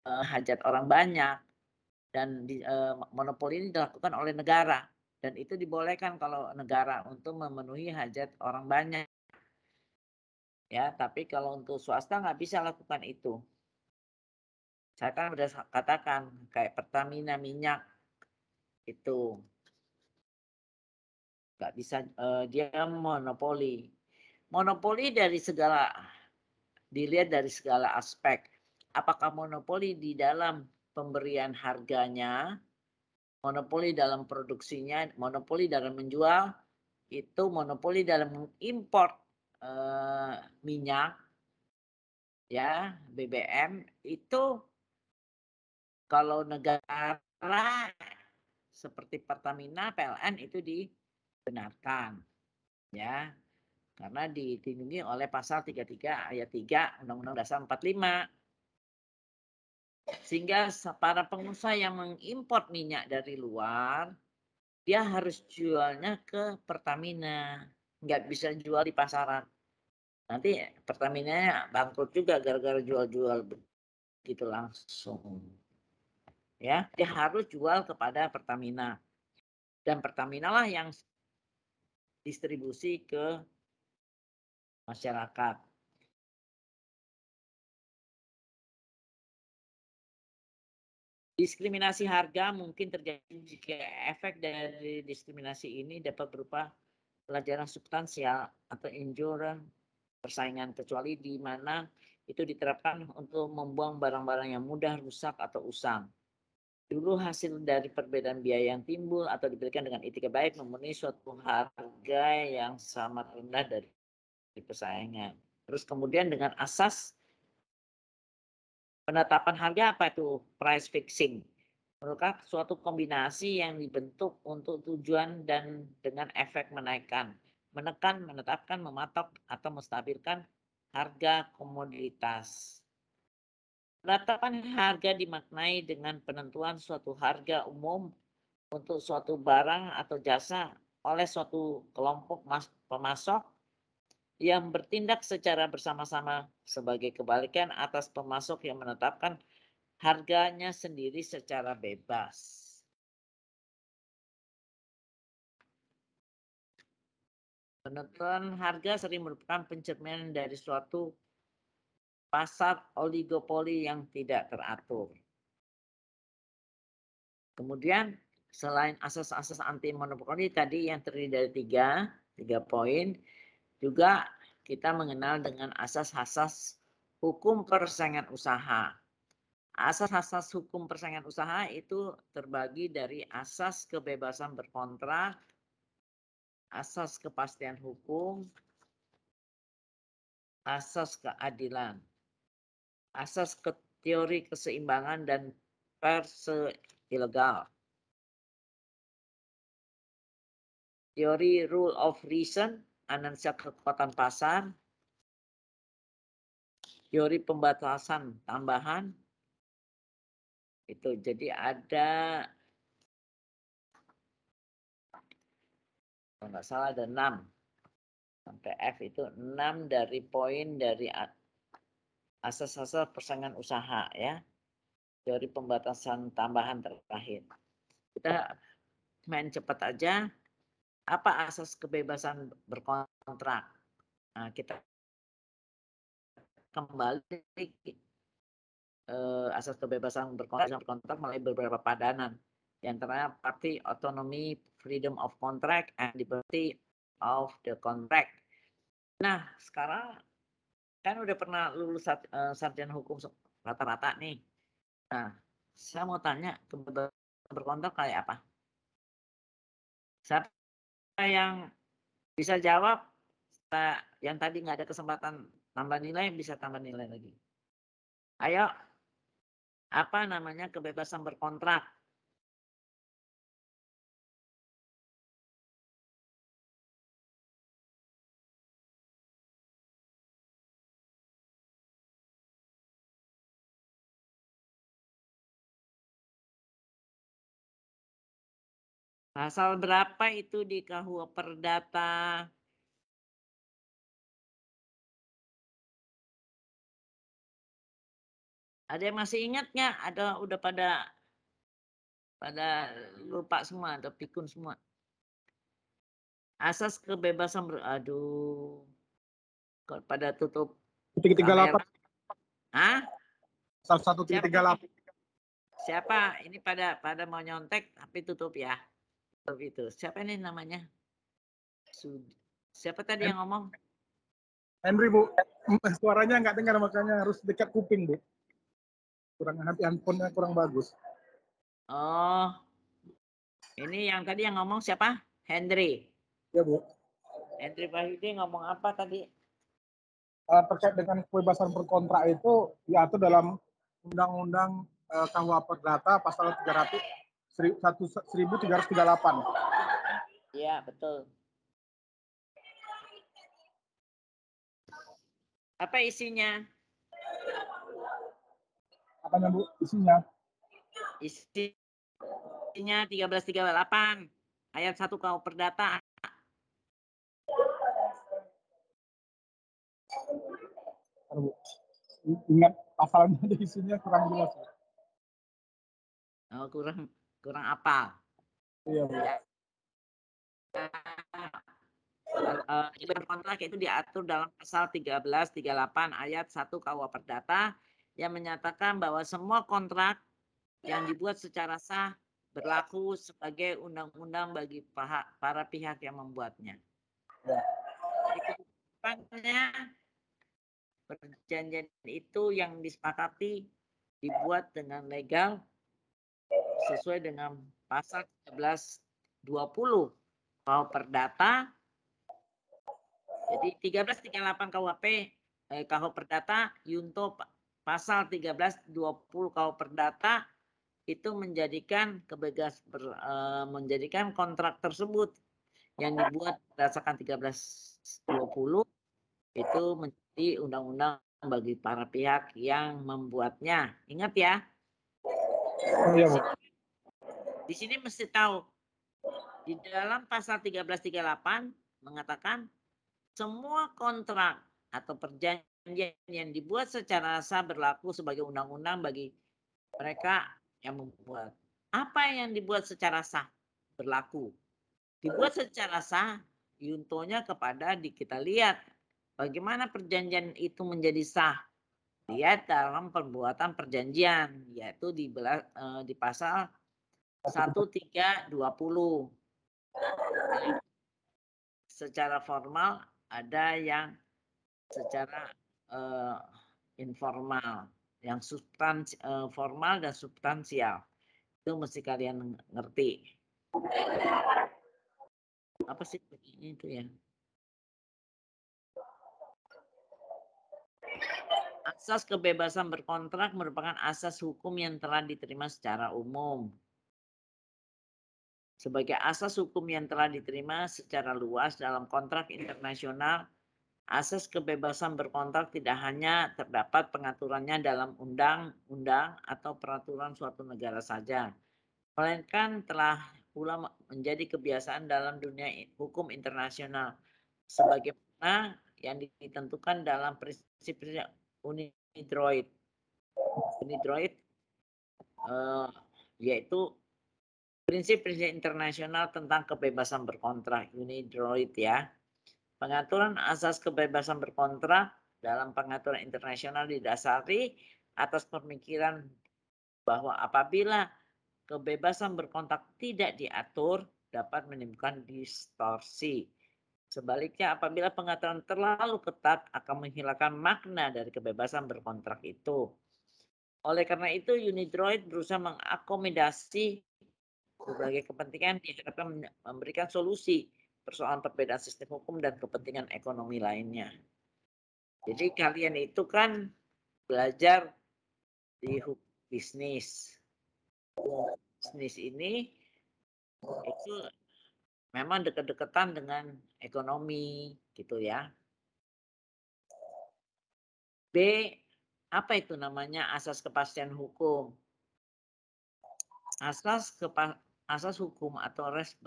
eh, hajat orang banyak dan eh, monopoli ini dilakukan oleh negara dan itu dibolehkan kalau negara untuk memenuhi hajat orang banyak ya tapi kalau untuk swasta nggak bisa lakukan itu saya kan sudah katakan kayak Pertamina minyak itu nggak bisa uh, dia monopoli monopoli dari segala dilihat dari segala aspek apakah monopoli di dalam pemberian harganya monopoli dalam produksinya, monopoli dalam menjual, itu monopoli dalam mengimpor eh, minyak, ya BBM itu kalau negara seperti Pertamina, PLN itu dibenarkan, ya karena ditindungi oleh pasal 33 ayat 3 Undang-Undang Dasar 45 sehingga para pengusaha yang mengimpor minyak dari luar, dia harus jualnya ke Pertamina. Nggak bisa jual di pasaran. Nanti Pertamina bangkrut juga gara-gara jual-jual gitu langsung. Ya, dia harus jual kepada Pertamina. Dan Pertamina lah yang distribusi ke masyarakat. Diskriminasi harga mungkin terjadi jika efek dari diskriminasi ini dapat berupa pelajaran substansial ya, atau injuran persaingan kecuali di mana itu diterapkan untuk membuang barang-barang yang mudah rusak atau usang. Dulu hasil dari perbedaan biaya yang timbul atau diberikan dengan etika baik memenuhi suatu harga yang sama rendah dari persaingan. Terus kemudian dengan asas penetapan harga apa itu price fixing merupakan suatu kombinasi yang dibentuk untuk tujuan dan dengan efek menaikkan menekan menetapkan mematok atau menstabilkan harga komoditas penetapan harga dimaknai dengan penentuan suatu harga umum untuk suatu barang atau jasa oleh suatu kelompok pemasok yang bertindak secara bersama-sama sebagai kebalikan atas pemasok yang menetapkan harganya sendiri secara bebas. Penentuan harga sering merupakan pencerminan dari suatu pasar oligopoli yang tidak teratur. Kemudian selain asas-asas anti monopoli tadi yang terdiri dari tiga, tiga poin, juga kita mengenal dengan asas-asas hukum persaingan usaha. Asas-asas hukum persaingan usaha itu terbagi dari asas kebebasan berkontrak, asas kepastian hukum, asas keadilan, asas ke teori keseimbangan dan perse ilegal. Teori rule of reason analisa kekuatan pasar, teori pembatasan tambahan, itu jadi ada kalau nggak salah ada 6 sampai F itu 6 dari poin dari asas-asas persaingan usaha ya teori pembatasan tambahan terakhir kita main cepat aja apa asas kebebasan berkontrak? Nah, kita kembali uh, asas kebebasan berkontrak, berkontrak melalui beberapa padanan. yang antaranya party autonomy, freedom of contract, and liberty of the contract. Nah, sekarang kan udah pernah lulus uh, sarjana hukum rata-rata nih. Nah, saya mau tanya kebebasan berkontrak kayak apa? Saya yang bisa jawab yang tadi nggak ada kesempatan tambah nilai bisa tambah nilai lagi ayo apa namanya kebebasan berkontrak Pasal berapa itu di KUH Perdata? Ada yang masih ingat nggak? Ada udah pada pada lupa semua atau pikun semua. Asas kebebasan beradu. aduh pada tutup. Tiga delapan. Hah? Satu tiga delapan. Siapa? Ini pada pada mau nyontek tapi tutup ya. Itu gitu. Siapa ini namanya? Sud Siapa tadi yang ngomong? Henry Bu, eh, suaranya nggak dengar makanya harus dekat kuping Bu. Kurang hati handphonenya kurang bagus. Oh, ini yang tadi yang ngomong siapa? Henry. Ya Bu. Henry Pahidi ngomong apa tadi? Uh, terkait dengan kebebasan berkontrak itu diatur dalam Undang-Undang uh, eh, KUH Perdata pasal 300 1338. Iya, betul. Apa isinya? Apa yang Bu? Isinya? Isi, isinya 1338 ayat 1 kau perdata. Bu. Ingat pasalnya di isinya kurang jelas. Oh, kurang kurang apa iya ya. kontrak itu diatur dalam pasal 13, 38 ayat 1 KUA Perdata yang menyatakan bahwa semua kontrak yang dibuat secara sah berlaku sebagai undang-undang bagi para pihak yang membuatnya. Ya. perjanjian itu yang disepakati dibuat dengan legal, sesuai dengan pasal 1320 kalau perdata jadi 1338 KUHP eh, KH Perdata Yunto pasal 1320 KH Perdata itu menjadikan kebegas ber, eh, menjadikan kontrak tersebut yang dibuat berdasarkan 1320 itu menjadi undang-undang bagi para pihak yang membuatnya. Ingat ya. Oh, iya, di sini mesti tahu di dalam pasal 1338 mengatakan semua kontrak atau perjanjian yang dibuat secara sah berlaku sebagai undang-undang bagi mereka yang membuat. Apa yang dibuat secara sah berlaku? Dibuat secara sah yuntonya kepada di kita lihat bagaimana perjanjian itu menjadi sah. Lihat dalam perbuatan perjanjian yaitu di, eh, di pasal satu tiga dua puluh secara formal ada yang secara uh, informal yang substansi uh, formal dan substansial itu mesti kalian ngerti apa sih begini itu ya asas kebebasan berkontrak merupakan asas hukum yang telah diterima secara umum sebagai asas hukum yang telah diterima secara luas dalam kontrak internasional Asas kebebasan berkontrak tidak hanya terdapat pengaturannya dalam undang-undang atau peraturan suatu negara saja, melainkan telah pula menjadi kebiasaan dalam dunia hukum internasional sebagaimana yang ditentukan dalam prinsip-prinsip unidroid. Unidroid eh, yaitu Prinsip-prinsip internasional tentang kebebasan berkontrak UNIDROIT ya. Pengaturan asas kebebasan berkontrak dalam pengaturan internasional didasari atas pemikiran bahwa apabila kebebasan berkontrak tidak diatur dapat menimbulkan distorsi. Sebaliknya apabila pengaturan terlalu ketat akan menghilangkan makna dari kebebasan berkontrak itu. Oleh karena itu, Unidroid berusaha mengakomodasi Berbagai kepentingan diharapkan memberikan solusi persoalan perbedaan sistem hukum dan kepentingan ekonomi lainnya. Jadi kalian itu kan belajar di bisnis. Bisnis ini itu memang dekat-dekatan dengan ekonomi gitu ya. B apa itu namanya asas kepastian hukum? Asas kepa asas hukum atau res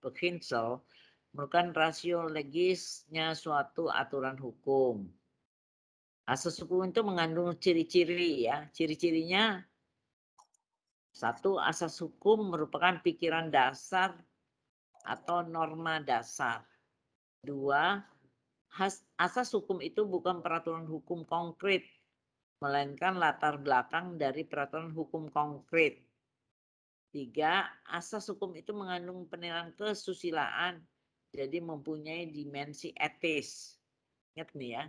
beghinsel merupakan rasio legisnya suatu aturan hukum. Asas hukum itu mengandung ciri-ciri ya. Ciri-cirinya satu asas hukum merupakan pikiran dasar atau norma dasar. Dua, asas hukum itu bukan peraturan hukum konkret, melainkan latar belakang dari peraturan hukum konkret. Tiga, asas hukum itu mengandung penilaian kesusilaan, jadi mempunyai dimensi etis. Ingat nih ya.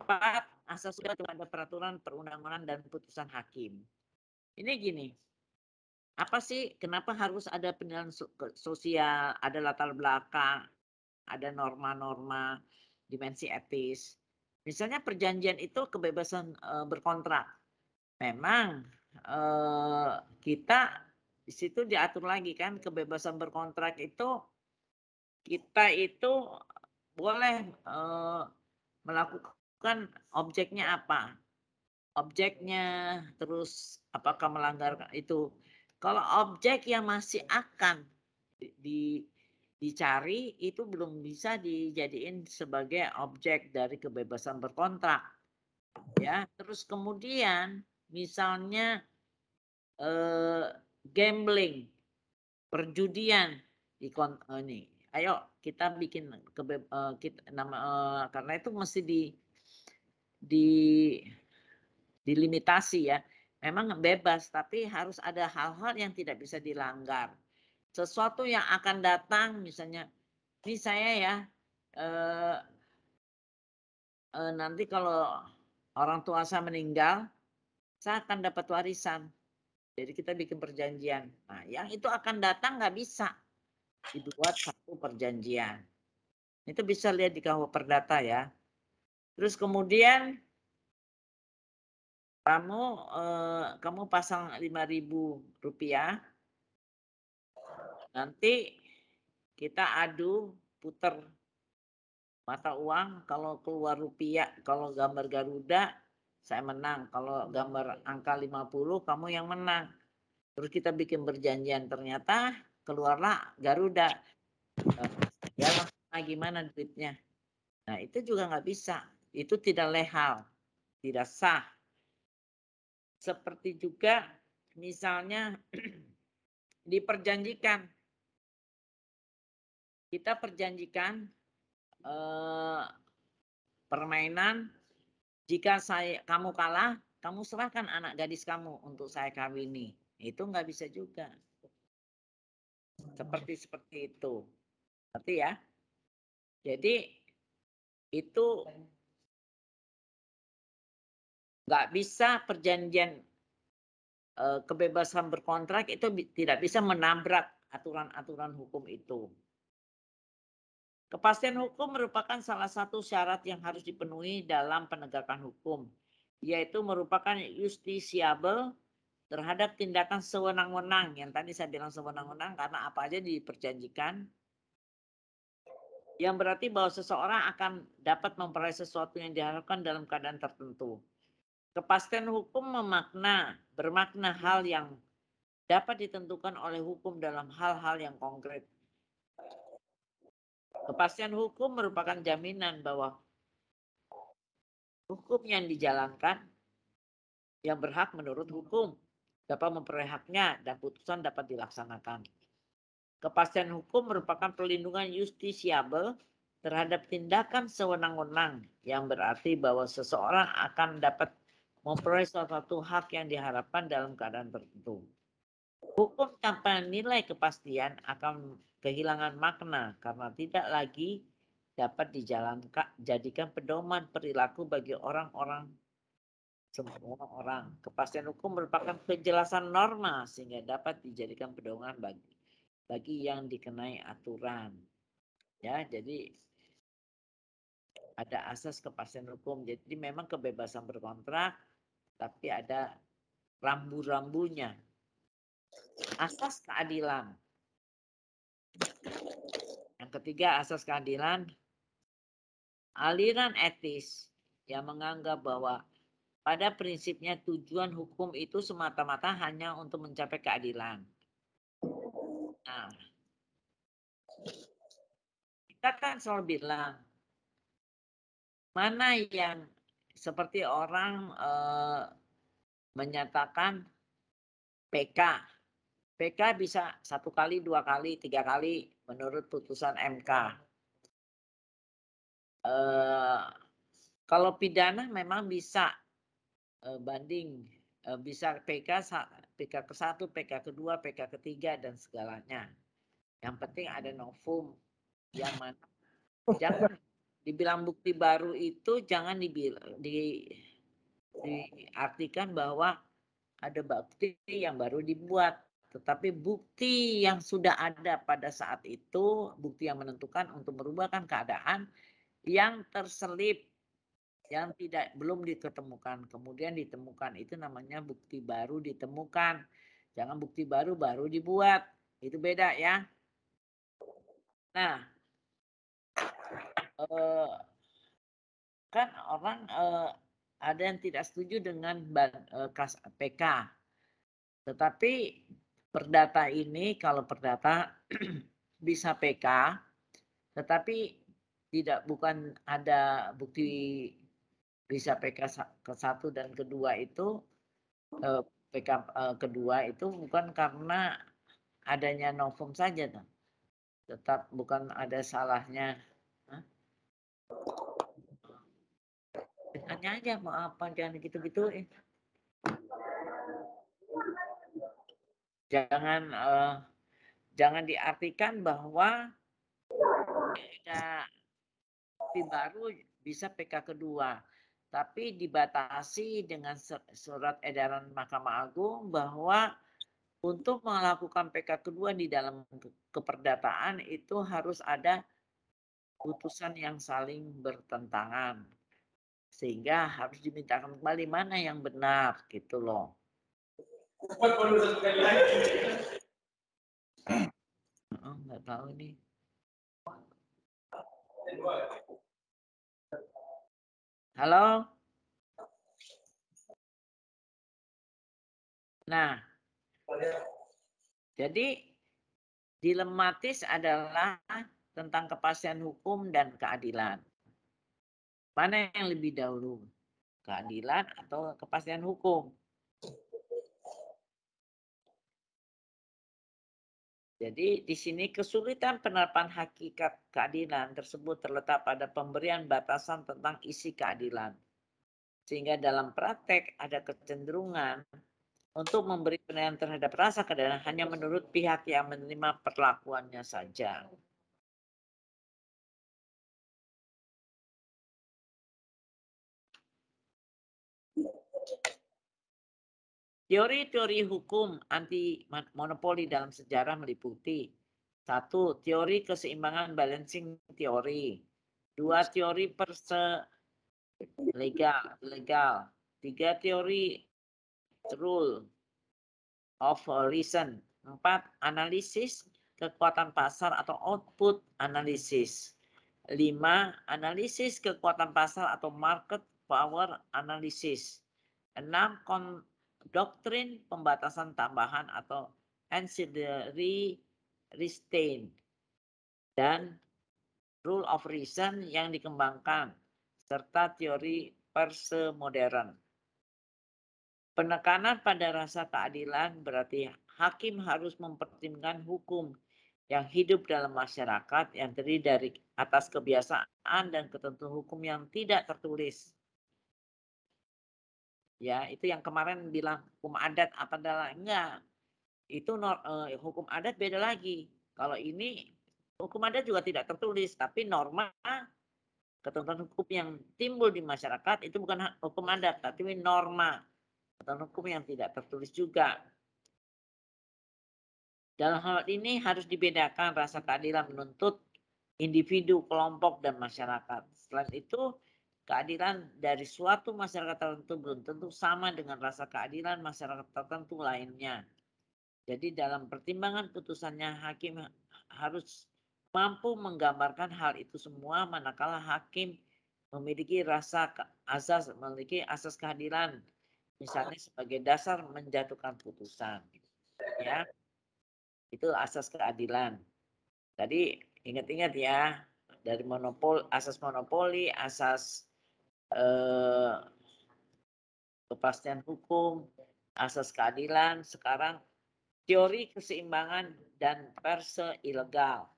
Empat, asas hukum ada peraturan perundang-undangan dan putusan hakim. Ini gini, apa sih kenapa harus ada penilaian sosial, ada latar belakang, ada norma-norma, dimensi etis. Misalnya perjanjian itu kebebasan e, berkontrak. Memang e, kita di situ diatur lagi kan kebebasan berkontrak itu kita itu boleh e, melakukan objeknya apa objeknya terus apakah melanggar itu kalau objek yang masih akan di, dicari itu belum bisa dijadiin sebagai objek dari kebebasan berkontrak. Ya, terus kemudian misalnya eh, gambling, perjudian di kon eh, nih. Ayo kita bikin kebe, eh, kita nama eh, karena itu mesti di di dilimitasi ya. Memang bebas tapi harus ada hal-hal yang tidak bisa dilanggar sesuatu yang akan datang misalnya ini saya ya eh, eh, nanti kalau orang tua saya meninggal saya akan dapat warisan jadi kita bikin perjanjian nah yang itu akan datang nggak bisa dibuat satu perjanjian itu bisa lihat di kawah Perdata ya terus kemudian kamu eh, kamu pasang 5.000 rupiah Nanti kita adu puter mata uang kalau keluar rupiah, kalau gambar Garuda saya menang, kalau gambar angka 50 kamu yang menang. Terus kita bikin perjanjian ternyata keluarlah Garuda. Ya nah, gimana duitnya? Nah itu juga nggak bisa. Itu tidak lehal, tidak sah. Seperti juga misalnya diperjanjikan kita perjanjikan eh, permainan jika saya kamu kalah kamu serahkan anak gadis kamu untuk saya kawini itu nggak bisa juga seperti seperti itu berarti ya jadi itu nggak bisa perjanjian eh, kebebasan berkontrak itu tidak bisa menabrak aturan-aturan hukum itu Kepastian hukum merupakan salah satu syarat yang harus dipenuhi dalam penegakan hukum, yaitu merupakan justiciable terhadap tindakan sewenang-wenang yang tadi saya bilang sewenang-wenang karena apa aja diperjanjikan yang berarti bahwa seseorang akan dapat memperoleh sesuatu yang diharapkan dalam keadaan tertentu. Kepastian hukum memakna bermakna hal yang dapat ditentukan oleh hukum dalam hal-hal yang konkret Kepastian hukum merupakan jaminan bahwa hukum yang dijalankan yang berhak menurut hukum dapat memperoleh haknya dan putusan dapat dilaksanakan. Kepastian hukum merupakan perlindungan justisiabel terhadap tindakan sewenang-wenang yang berarti bahwa seseorang akan dapat memperoleh suatu hak yang diharapkan dalam keadaan tertentu. Hukum tanpa nilai kepastian akan kehilangan makna karena tidak lagi dapat dijalankan jadikan pedoman perilaku bagi orang-orang semua orang. Kepastian hukum merupakan penjelasan norma sehingga dapat dijadikan pedoman bagi bagi yang dikenai aturan. Ya, jadi ada asas kepastian hukum. Jadi memang kebebasan berkontrak tapi ada rambu-rambunya. Asas keadilan yang ketiga, asas keadilan. Aliran etis yang menganggap bahwa pada prinsipnya tujuan hukum itu semata-mata hanya untuk mencapai keadilan. Nah, kita kan selalu bilang mana yang seperti orang e, menyatakan PK PK bisa satu kali, dua kali, tiga kali menurut putusan MK. E, eh, kalau pidana memang bisa e, banding, e, bisa PK PK ke satu, PK kedua, PK ketiga dan segalanya. Yang penting ada novum yang mana jangan dibilang bukti baru itu jangan dibilang di diartikan bahwa ada bukti yang baru dibuat tetapi bukti yang sudah ada pada saat itu, bukti yang menentukan untuk merubahkan keadaan yang terselip yang tidak belum ditemukan, kemudian ditemukan itu namanya bukti baru ditemukan jangan bukti baru baru dibuat itu beda ya nah eh, kan orang eh, ada yang tidak setuju dengan eh, kas PK tetapi perdata ini kalau perdata bisa PK tetapi tidak bukan ada bukti bisa PK ke satu dan kedua itu eh, PK eh, kedua itu bukan karena adanya novum saja kan? tetap bukan ada salahnya Hanya tanya aja maaf, apa jangan gitu-gitu Jangan uh, jangan diartikan bahwa PKP baru bisa PK kedua, tapi dibatasi dengan surat edaran Mahkamah Agung bahwa untuk melakukan PK kedua di dalam keperdataan itu harus ada putusan yang saling bertentangan. Sehingga harus dimintakan kembali mana yang benar gitu loh. Kupat baru satu kali lagi. Oh, nggak tahu nih. Halo? Nah, jadi dilematis adalah tentang kepastian hukum dan keadilan. Mana yang lebih dahulu? Keadilan atau kepastian hukum? Jadi di sini kesulitan penerapan hakikat keadilan tersebut terletak pada pemberian batasan tentang isi keadilan. Sehingga dalam praktek ada kecenderungan untuk memberi penilaian terhadap rasa keadilan hanya menurut pihak yang menerima perlakuannya saja. Teori-teori hukum anti monopoli dalam sejarah meliputi satu teori keseimbangan balancing teori, dua teori perse legal legal, tiga teori rule of reason, empat analisis kekuatan pasar atau output analisis, lima Analisis kekuatan pasar atau market power analysis. enam doktrin pembatasan tambahan atau ancillary restraint dan rule of reason yang dikembangkan serta teori perse modern Penekanan pada rasa keadilan berarti hakim harus mempertimbangkan hukum yang hidup dalam masyarakat yang terdiri dari atas kebiasaan dan ketentuan hukum yang tidak tertulis ya itu yang kemarin bilang hukum adat apa adalah enggak itu nor, eh, hukum adat beda lagi kalau ini hukum adat juga tidak tertulis tapi norma ketentuan hukum yang timbul di masyarakat itu bukan hukum adat tapi norma ketentuan hukum yang tidak tertulis juga dalam hal ini harus dibedakan rasa keadilan menuntut individu, kelompok, dan masyarakat. Selain itu, Keadilan dari suatu masyarakat tertentu belum tentu sama dengan rasa keadilan masyarakat tertentu lainnya. Jadi dalam pertimbangan putusannya hakim harus mampu menggambarkan hal itu semua manakala hakim memiliki rasa asas memiliki asas keadilan misalnya sebagai dasar menjatuhkan putusan ya itu asas keadilan tadi ingat-ingat ya dari monopol asas monopoli asas Eh, kepastian hukum, asas keadilan, sekarang teori keseimbangan dan perse ilegal.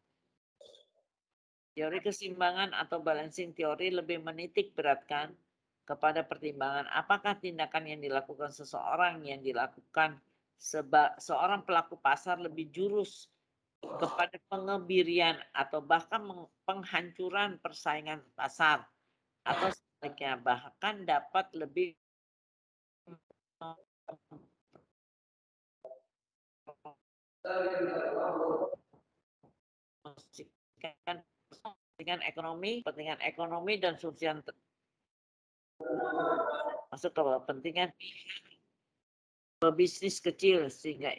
Teori keseimbangan atau balancing teori lebih menitik beratkan kepada pertimbangan apakah tindakan yang dilakukan seseorang yang dilakukan seba seorang pelaku pasar lebih jurus kepada pengebirian atau bahkan penghancuran persaingan pasar atau bahkan dapat lebih kepentingan ekonomi, kepentingan ekonomi dan sosial masuk ke kepentingan pebisnis kecil sehingga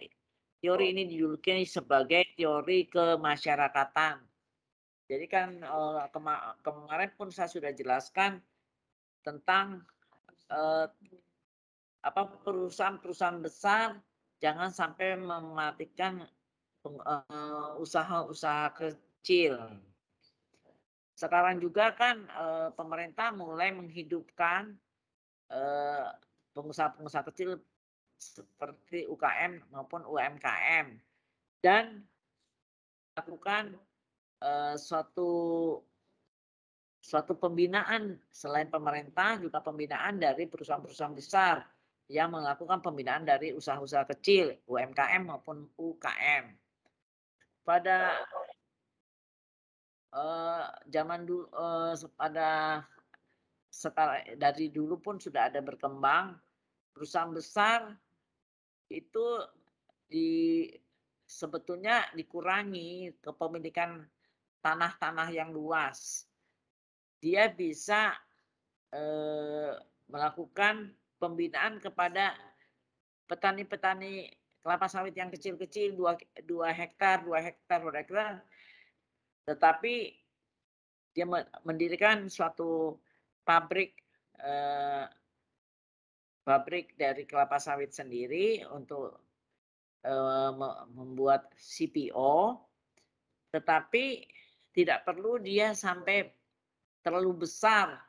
teori ini dijuluki sebagai teori kemasyarakatan. Jadi kan eh, kema kemarin pun saya sudah jelaskan tentang eh, apa perusahaan-perusahaan besar jangan sampai mematikan eh, usaha-usaha kecil. Sekarang juga kan eh, pemerintah mulai menghidupkan eh, pengusaha-pengusaha kecil seperti UKM maupun UMKM dan lakukan uh, suatu suatu pembinaan selain pemerintah juga pembinaan dari perusahaan-perusahaan besar yang melakukan pembinaan dari usaha-usaha kecil UMKM maupun UKM. Pada uh, zaman dulu uh, eh, pada sekarang dari dulu pun sudah ada berkembang perusahaan besar itu di sebetulnya dikurangi kepemilikan tanah-tanah yang luas dia bisa eh, melakukan pembinaan kepada petani-petani kelapa sawit yang kecil-kecil dua dua hektar, 2 hektar, 2 hektar. Tetapi dia mendirikan suatu pabrik eh, pabrik dari kelapa sawit sendiri untuk eh, membuat CPO tetapi tidak perlu dia sampai terlalu besar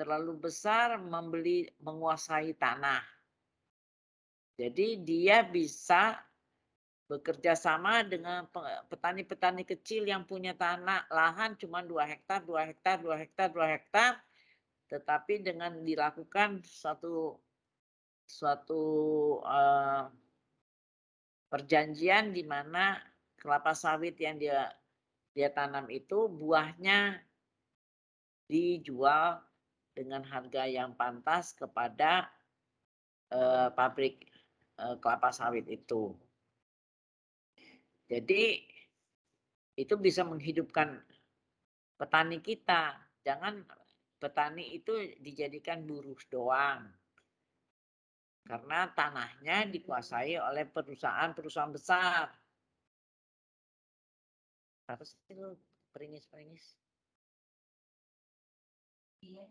terlalu besar membeli menguasai tanah. Jadi dia bisa bekerja sama dengan petani-petani kecil yang punya tanah lahan cuma dua hektar, dua hektar, dua hektar, dua hektar tetapi dengan dilakukan suatu suatu uh, perjanjian di mana kelapa sawit yang dia dia tanam itu buahnya dijual dengan harga yang pantas kepada uh, pabrik uh, kelapa sawit itu. Jadi itu bisa menghidupkan petani kita. Jangan petani itu dijadikan buruh doang. Karena tanahnya dikuasai oleh perusahaan-perusahaan besar. Apa sih itu peringis-peringis? dia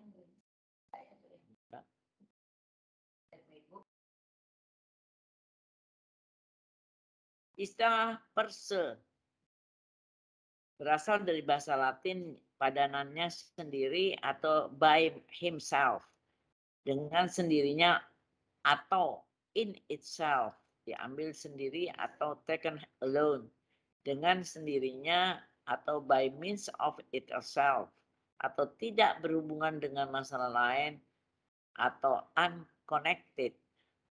Istilah perse berasal dari bahasa Latin padanannya sendiri atau by himself dengan sendirinya atau in itself diambil sendiri atau taken alone dengan sendirinya atau by means of itself atau tidak berhubungan dengan masalah lain atau unconnected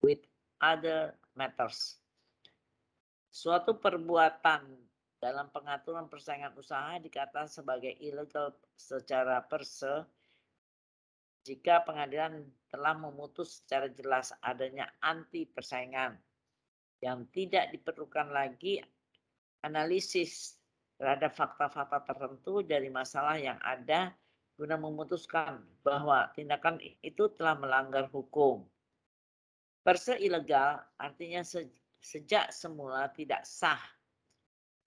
with other matters. Suatu perbuatan dalam pengaturan persaingan usaha dikatakan sebagai illegal secara perse jika pengadilan telah memutus secara jelas adanya anti persaingan yang tidak diperlukan lagi analisis terhadap fakta-fakta tertentu dari masalah yang ada guna memutuskan bahwa tindakan itu telah melanggar hukum. Perse ilegal artinya sejak semula tidak sah.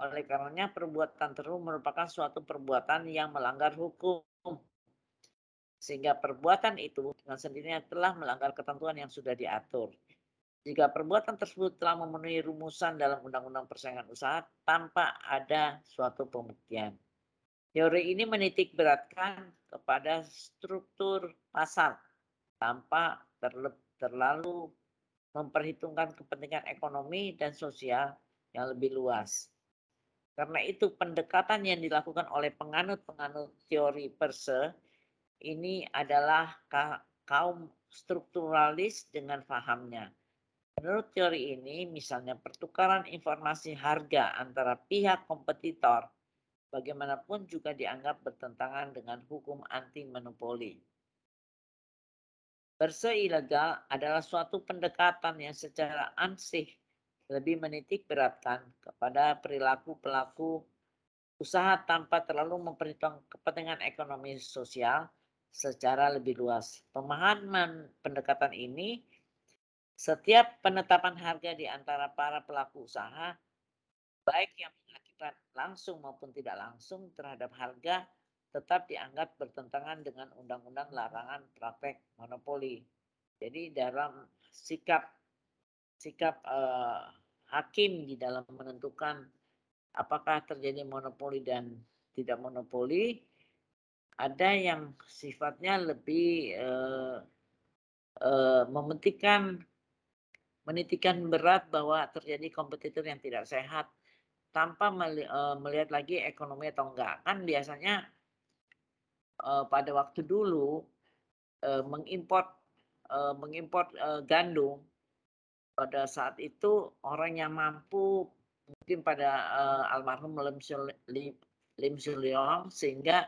Oleh karenanya perbuatan teru merupakan suatu perbuatan yang melanggar hukum. Sehingga perbuatan itu dengan sendirinya telah melanggar ketentuan yang sudah diatur. Jika perbuatan tersebut telah memenuhi rumusan dalam Undang-Undang Persaingan Usaha tanpa ada suatu pembuktian. Teori ini menitik beratkan kepada struktur pasar tanpa terlalu memperhitungkan kepentingan ekonomi dan sosial yang lebih luas. Karena itu pendekatan yang dilakukan oleh penganut-penganut teori Perse ini adalah kaum strukturalis dengan fahamnya. Menurut teori ini, misalnya pertukaran informasi harga antara pihak kompetitor bagaimanapun juga dianggap bertentangan dengan hukum anti monopoli. Perse ilegal adalah suatu pendekatan yang secara ansih lebih menitik beratkan kepada perilaku pelaku usaha tanpa terlalu memperhitung kepentingan ekonomi sosial secara lebih luas. Pemahaman pendekatan ini setiap penetapan harga di antara para pelaku usaha, baik yang mengakibat langsung maupun tidak langsung terhadap harga, tetap dianggap bertentangan dengan undang-undang larangan praktek monopoli. Jadi dalam sikap sikap eh, hakim di dalam menentukan apakah terjadi monopoli dan tidak monopoli, ada yang sifatnya lebih eh, eh, mementingkan menitikan berat bahwa terjadi kompetitor yang tidak sehat tanpa e, melihat lagi ekonomi atau enggak. Kan biasanya e, pada waktu dulu mengimpor mengimpor e, gandum pada saat itu orang yang mampu mungkin pada almarhum Lim Suliong sehingga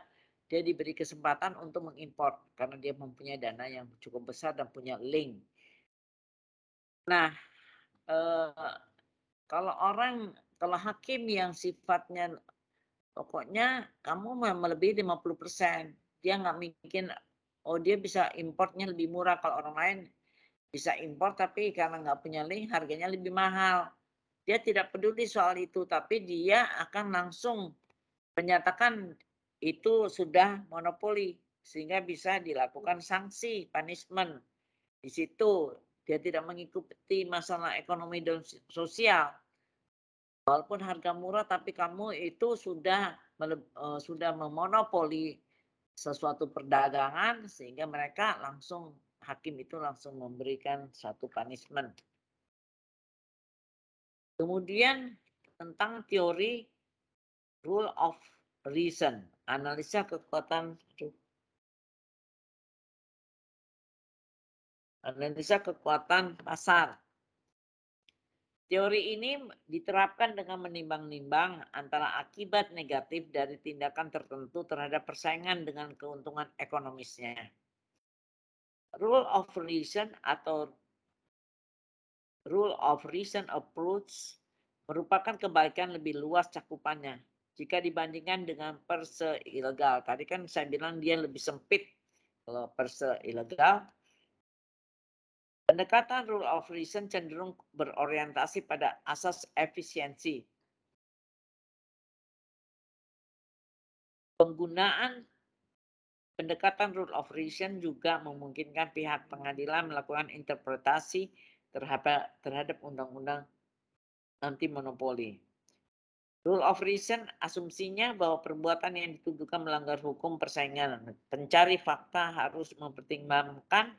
dia diberi kesempatan untuk mengimpor karena dia mempunyai dana yang cukup besar dan punya link Nah, e, kalau orang kalau hakim yang sifatnya pokoknya kamu lima melebihi 50%, dia nggak mungkin oh dia bisa importnya lebih murah, kalau orang lain bisa import tapi karena nggak punya link harganya lebih mahal. Dia tidak peduli soal itu, tapi dia akan langsung menyatakan itu sudah monopoli, sehingga bisa dilakukan sanksi, punishment di situ. Dia tidak mengikuti masalah ekonomi dan sosial. Walaupun harga murah, tapi kamu itu sudah eh, sudah memonopoli sesuatu perdagangan sehingga mereka langsung hakim itu langsung memberikan satu punishment. Kemudian tentang teori rule of reason, analisa kekuatan analisa kekuatan pasar. Teori ini diterapkan dengan menimbang-nimbang antara akibat negatif dari tindakan tertentu terhadap persaingan dengan keuntungan ekonomisnya. Rule of reason atau rule of reason approach merupakan kebaikan lebih luas cakupannya jika dibandingkan dengan perse ilegal. Tadi kan saya bilang dia lebih sempit kalau perse ilegal, Pendekatan rule of reason cenderung berorientasi pada asas efisiensi. Penggunaan pendekatan rule of reason juga memungkinkan pihak pengadilan melakukan interpretasi terhadap terhadap undang-undang anti monopoli. Rule of reason asumsinya bahwa perbuatan yang dituduhkan melanggar hukum persaingan. Pencari fakta harus mempertimbangkan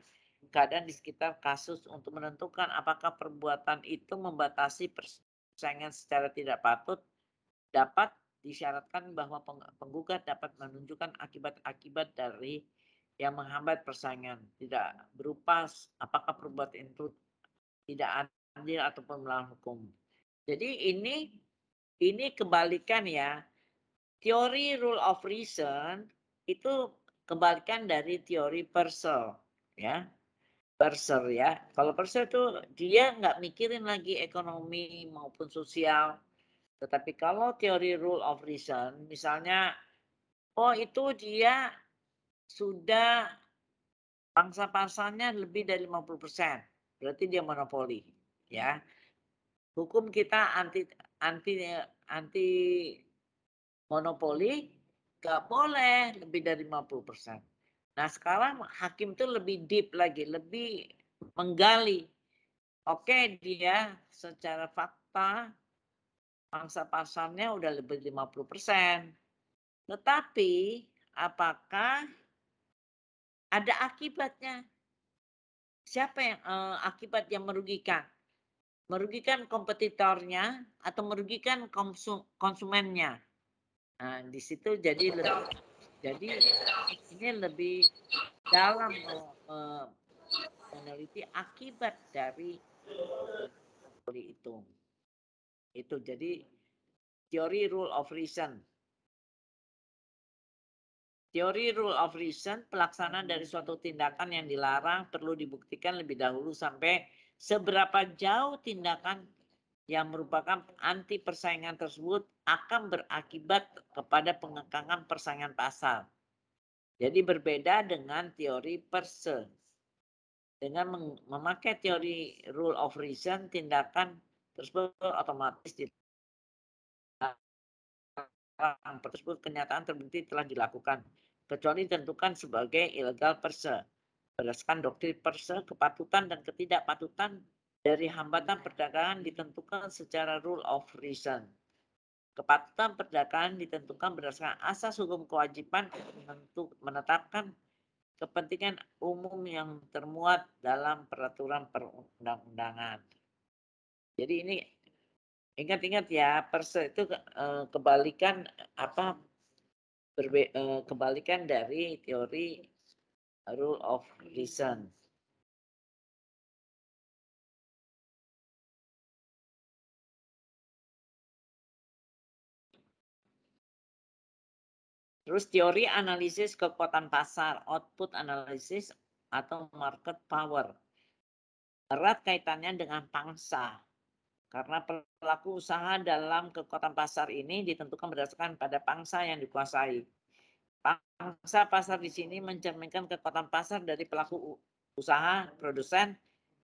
keadaan di sekitar kasus untuk menentukan apakah perbuatan itu membatasi persaingan secara tidak patut dapat disyaratkan bahwa penggugat dapat menunjukkan akibat-akibat dari yang menghambat persaingan tidak berupa apakah perbuatan itu tidak adil ataupun melawan hukum. Jadi ini ini kebalikan ya. Teori rule of reason itu kebalikan dari teori Purcell ya perser ya. Kalau perser tuh dia nggak mikirin lagi ekonomi maupun sosial. Tetapi kalau teori rule of reason, misalnya, oh itu dia sudah pangsa pasarnya lebih dari 50 persen, berarti dia monopoli, ya. Hukum kita anti anti anti monopoli nggak boleh lebih dari 50 persen. Nah sekarang hakim itu lebih deep lagi, lebih menggali. Oke dia secara fakta pangsa pasarnya udah lebih 50%. Tetapi apakah ada akibatnya? Siapa yang eh, akibat yang merugikan? Merugikan kompetitornya atau merugikan konsumennya? Nah, di situ jadi lebih jadi ini lebih dalam meneliti akibat dari teori itu. Itu jadi teori rule of reason. Teori rule of reason, pelaksanaan dari suatu tindakan yang dilarang perlu dibuktikan lebih dahulu sampai seberapa jauh tindakan yang merupakan anti persaingan tersebut akan berakibat kepada pengekangan persaingan pasar. Jadi berbeda dengan teori Perse Dengan memakai teori rule of reason, tindakan tersebut otomatis dilarang. Tersebut kenyataan terbukti telah dilakukan, kecuali tentukan sebagai ilegal Perse Berdasarkan doktrin Perse kepatutan dan ketidakpatutan dari hambatan perdagangan ditentukan secara rule of reason. Kepatutan perdagangan ditentukan berdasarkan asas hukum kewajiban untuk menetapkan kepentingan umum yang termuat dalam peraturan perundang-undangan. Jadi ini ingat-ingat ya, perse itu eh, kebalikan apa berbe, eh, kebalikan dari teori rule of reason. Terus teori analisis kekuatan pasar, output analisis atau market power. Erat kaitannya dengan pangsa. Karena pelaku usaha dalam kekuatan pasar ini ditentukan berdasarkan pada pangsa yang dikuasai. Pangsa pasar di sini mencerminkan kekuatan pasar dari pelaku usaha, produsen,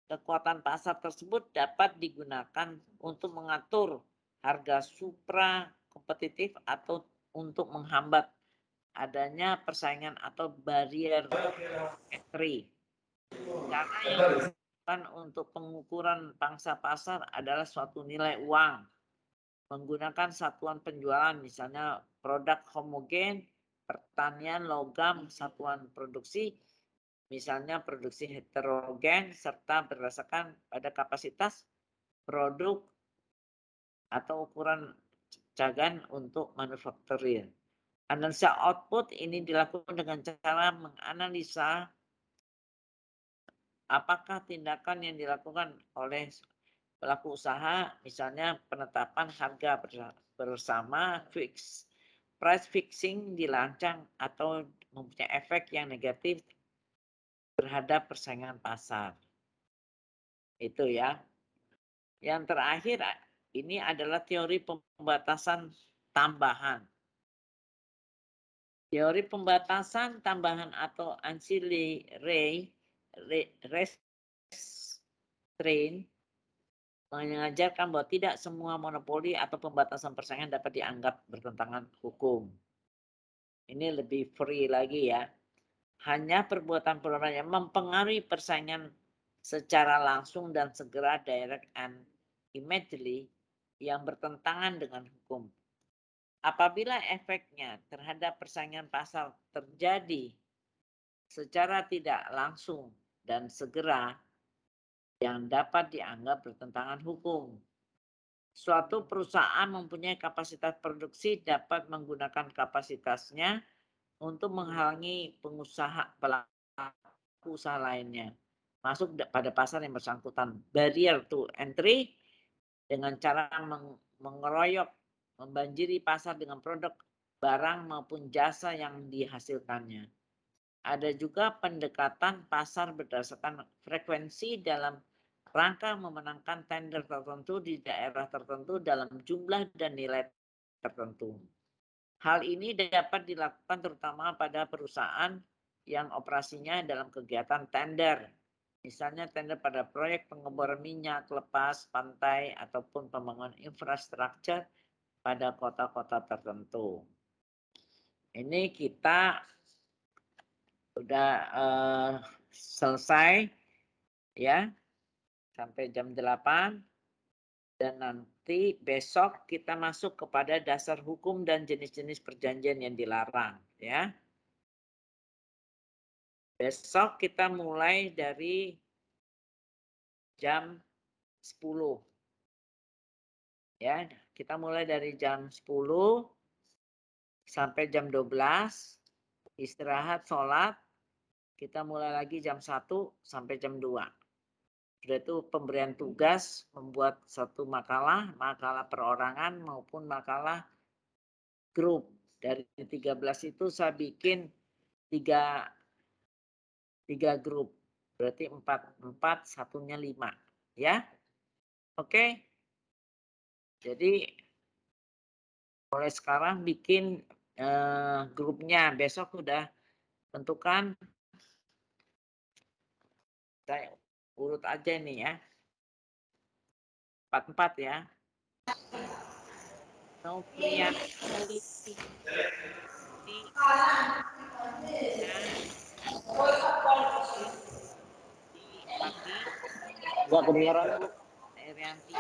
kekuatan pasar tersebut dapat digunakan untuk mengatur harga supra kompetitif atau untuk menghambat adanya persaingan atau barrier entry. Karena yang digunakan untuk pengukuran pangsa pasar adalah suatu nilai uang. Menggunakan satuan penjualan, misalnya produk homogen, pertanian, logam, satuan produksi, misalnya produksi heterogen, serta berdasarkan pada kapasitas produk atau ukuran cagan untuk manufaktur Analisa output ini dilakukan dengan cara menganalisa apakah tindakan yang dilakukan oleh pelaku usaha, misalnya penetapan harga bersama fix, price fixing dilancang atau mempunyai efek yang negatif terhadap persaingan pasar. Itu ya. Yang terakhir ini adalah teori pembatasan tambahan. Teori pembatasan tambahan atau ancillary ray, restraint mengajarkan bahwa tidak semua monopoli atau pembatasan persaingan dapat dianggap bertentangan hukum. Ini lebih free lagi ya. Hanya perbuatan perorangan yang mempengaruhi persaingan secara langsung dan segera direct and immediately yang bertentangan dengan hukum Apabila efeknya terhadap persaingan pasar terjadi secara tidak langsung dan segera yang dapat dianggap bertentangan hukum. Suatu perusahaan mempunyai kapasitas produksi dapat menggunakan kapasitasnya untuk menghalangi pengusaha pelaku usaha lainnya masuk pada pasar yang bersangkutan. Barrier to entry dengan cara mengeroyok membanjiri pasar dengan produk, barang maupun jasa yang dihasilkannya. Ada juga pendekatan pasar berdasarkan frekuensi dalam rangka memenangkan tender tertentu di daerah tertentu dalam jumlah dan nilai tertentu. Hal ini dapat dilakukan terutama pada perusahaan yang operasinya dalam kegiatan tender. Misalnya tender pada proyek pengeboran minyak, lepas, pantai, ataupun pembangunan infrastruktur pada kota-kota tertentu. Ini kita sudah uh, selesai ya sampai jam 8 dan nanti besok kita masuk kepada dasar hukum dan jenis-jenis perjanjian yang dilarang ya. Besok kita mulai dari jam 10. Ya, kita mulai dari jam 10 sampai jam 12, istirahat, sholat, kita mulai lagi jam 1 sampai jam 2. Sudah itu pemberian tugas membuat satu makalah, makalah perorangan maupun makalah grup. Dari 13 itu saya bikin tiga tiga grup berarti empat empat satunya lima ya oke okay. Jadi mulai sekarang bikin uh, grupnya. Besok sudah tentukan. Saya urut aja nih ya. Empat empat ya. Novia Gak kedengaran, Deveanti.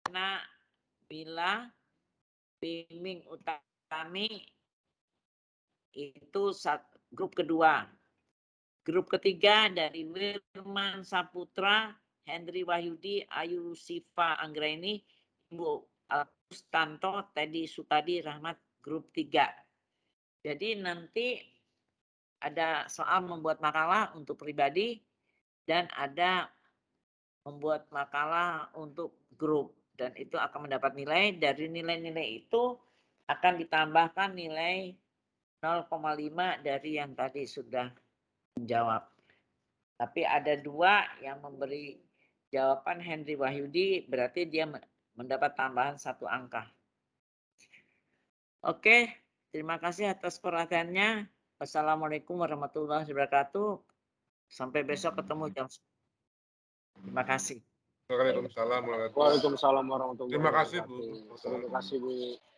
Karena bila bimbing utami itu satu grup kedua. Grup ketiga dari Wirman Saputra, Hendri Wahyudi, Ayu Siva Anggraini, ini, Ibu Tanto, Teddy Sutadi, Rahmat, grup tiga jadi nanti ada soal membuat makalah untuk pribadi dan ada membuat makalah untuk grup dan itu akan mendapat nilai dari nilai-nilai itu akan ditambahkan nilai 0,5 dari yang tadi sudah menjawab. Tapi ada dua yang memberi jawaban Henry Wahyudi berarti dia mendapat tambahan satu angka. Oke, Terima kasih atas perhatiannya. Wassalamualaikum warahmatullahi wabarakatuh. Sampai besok ketemu jam Terima kasih. Waalaikumsalam warahmatullahi wabarakatuh. Terima kasih Bu. Terima kasih Bu.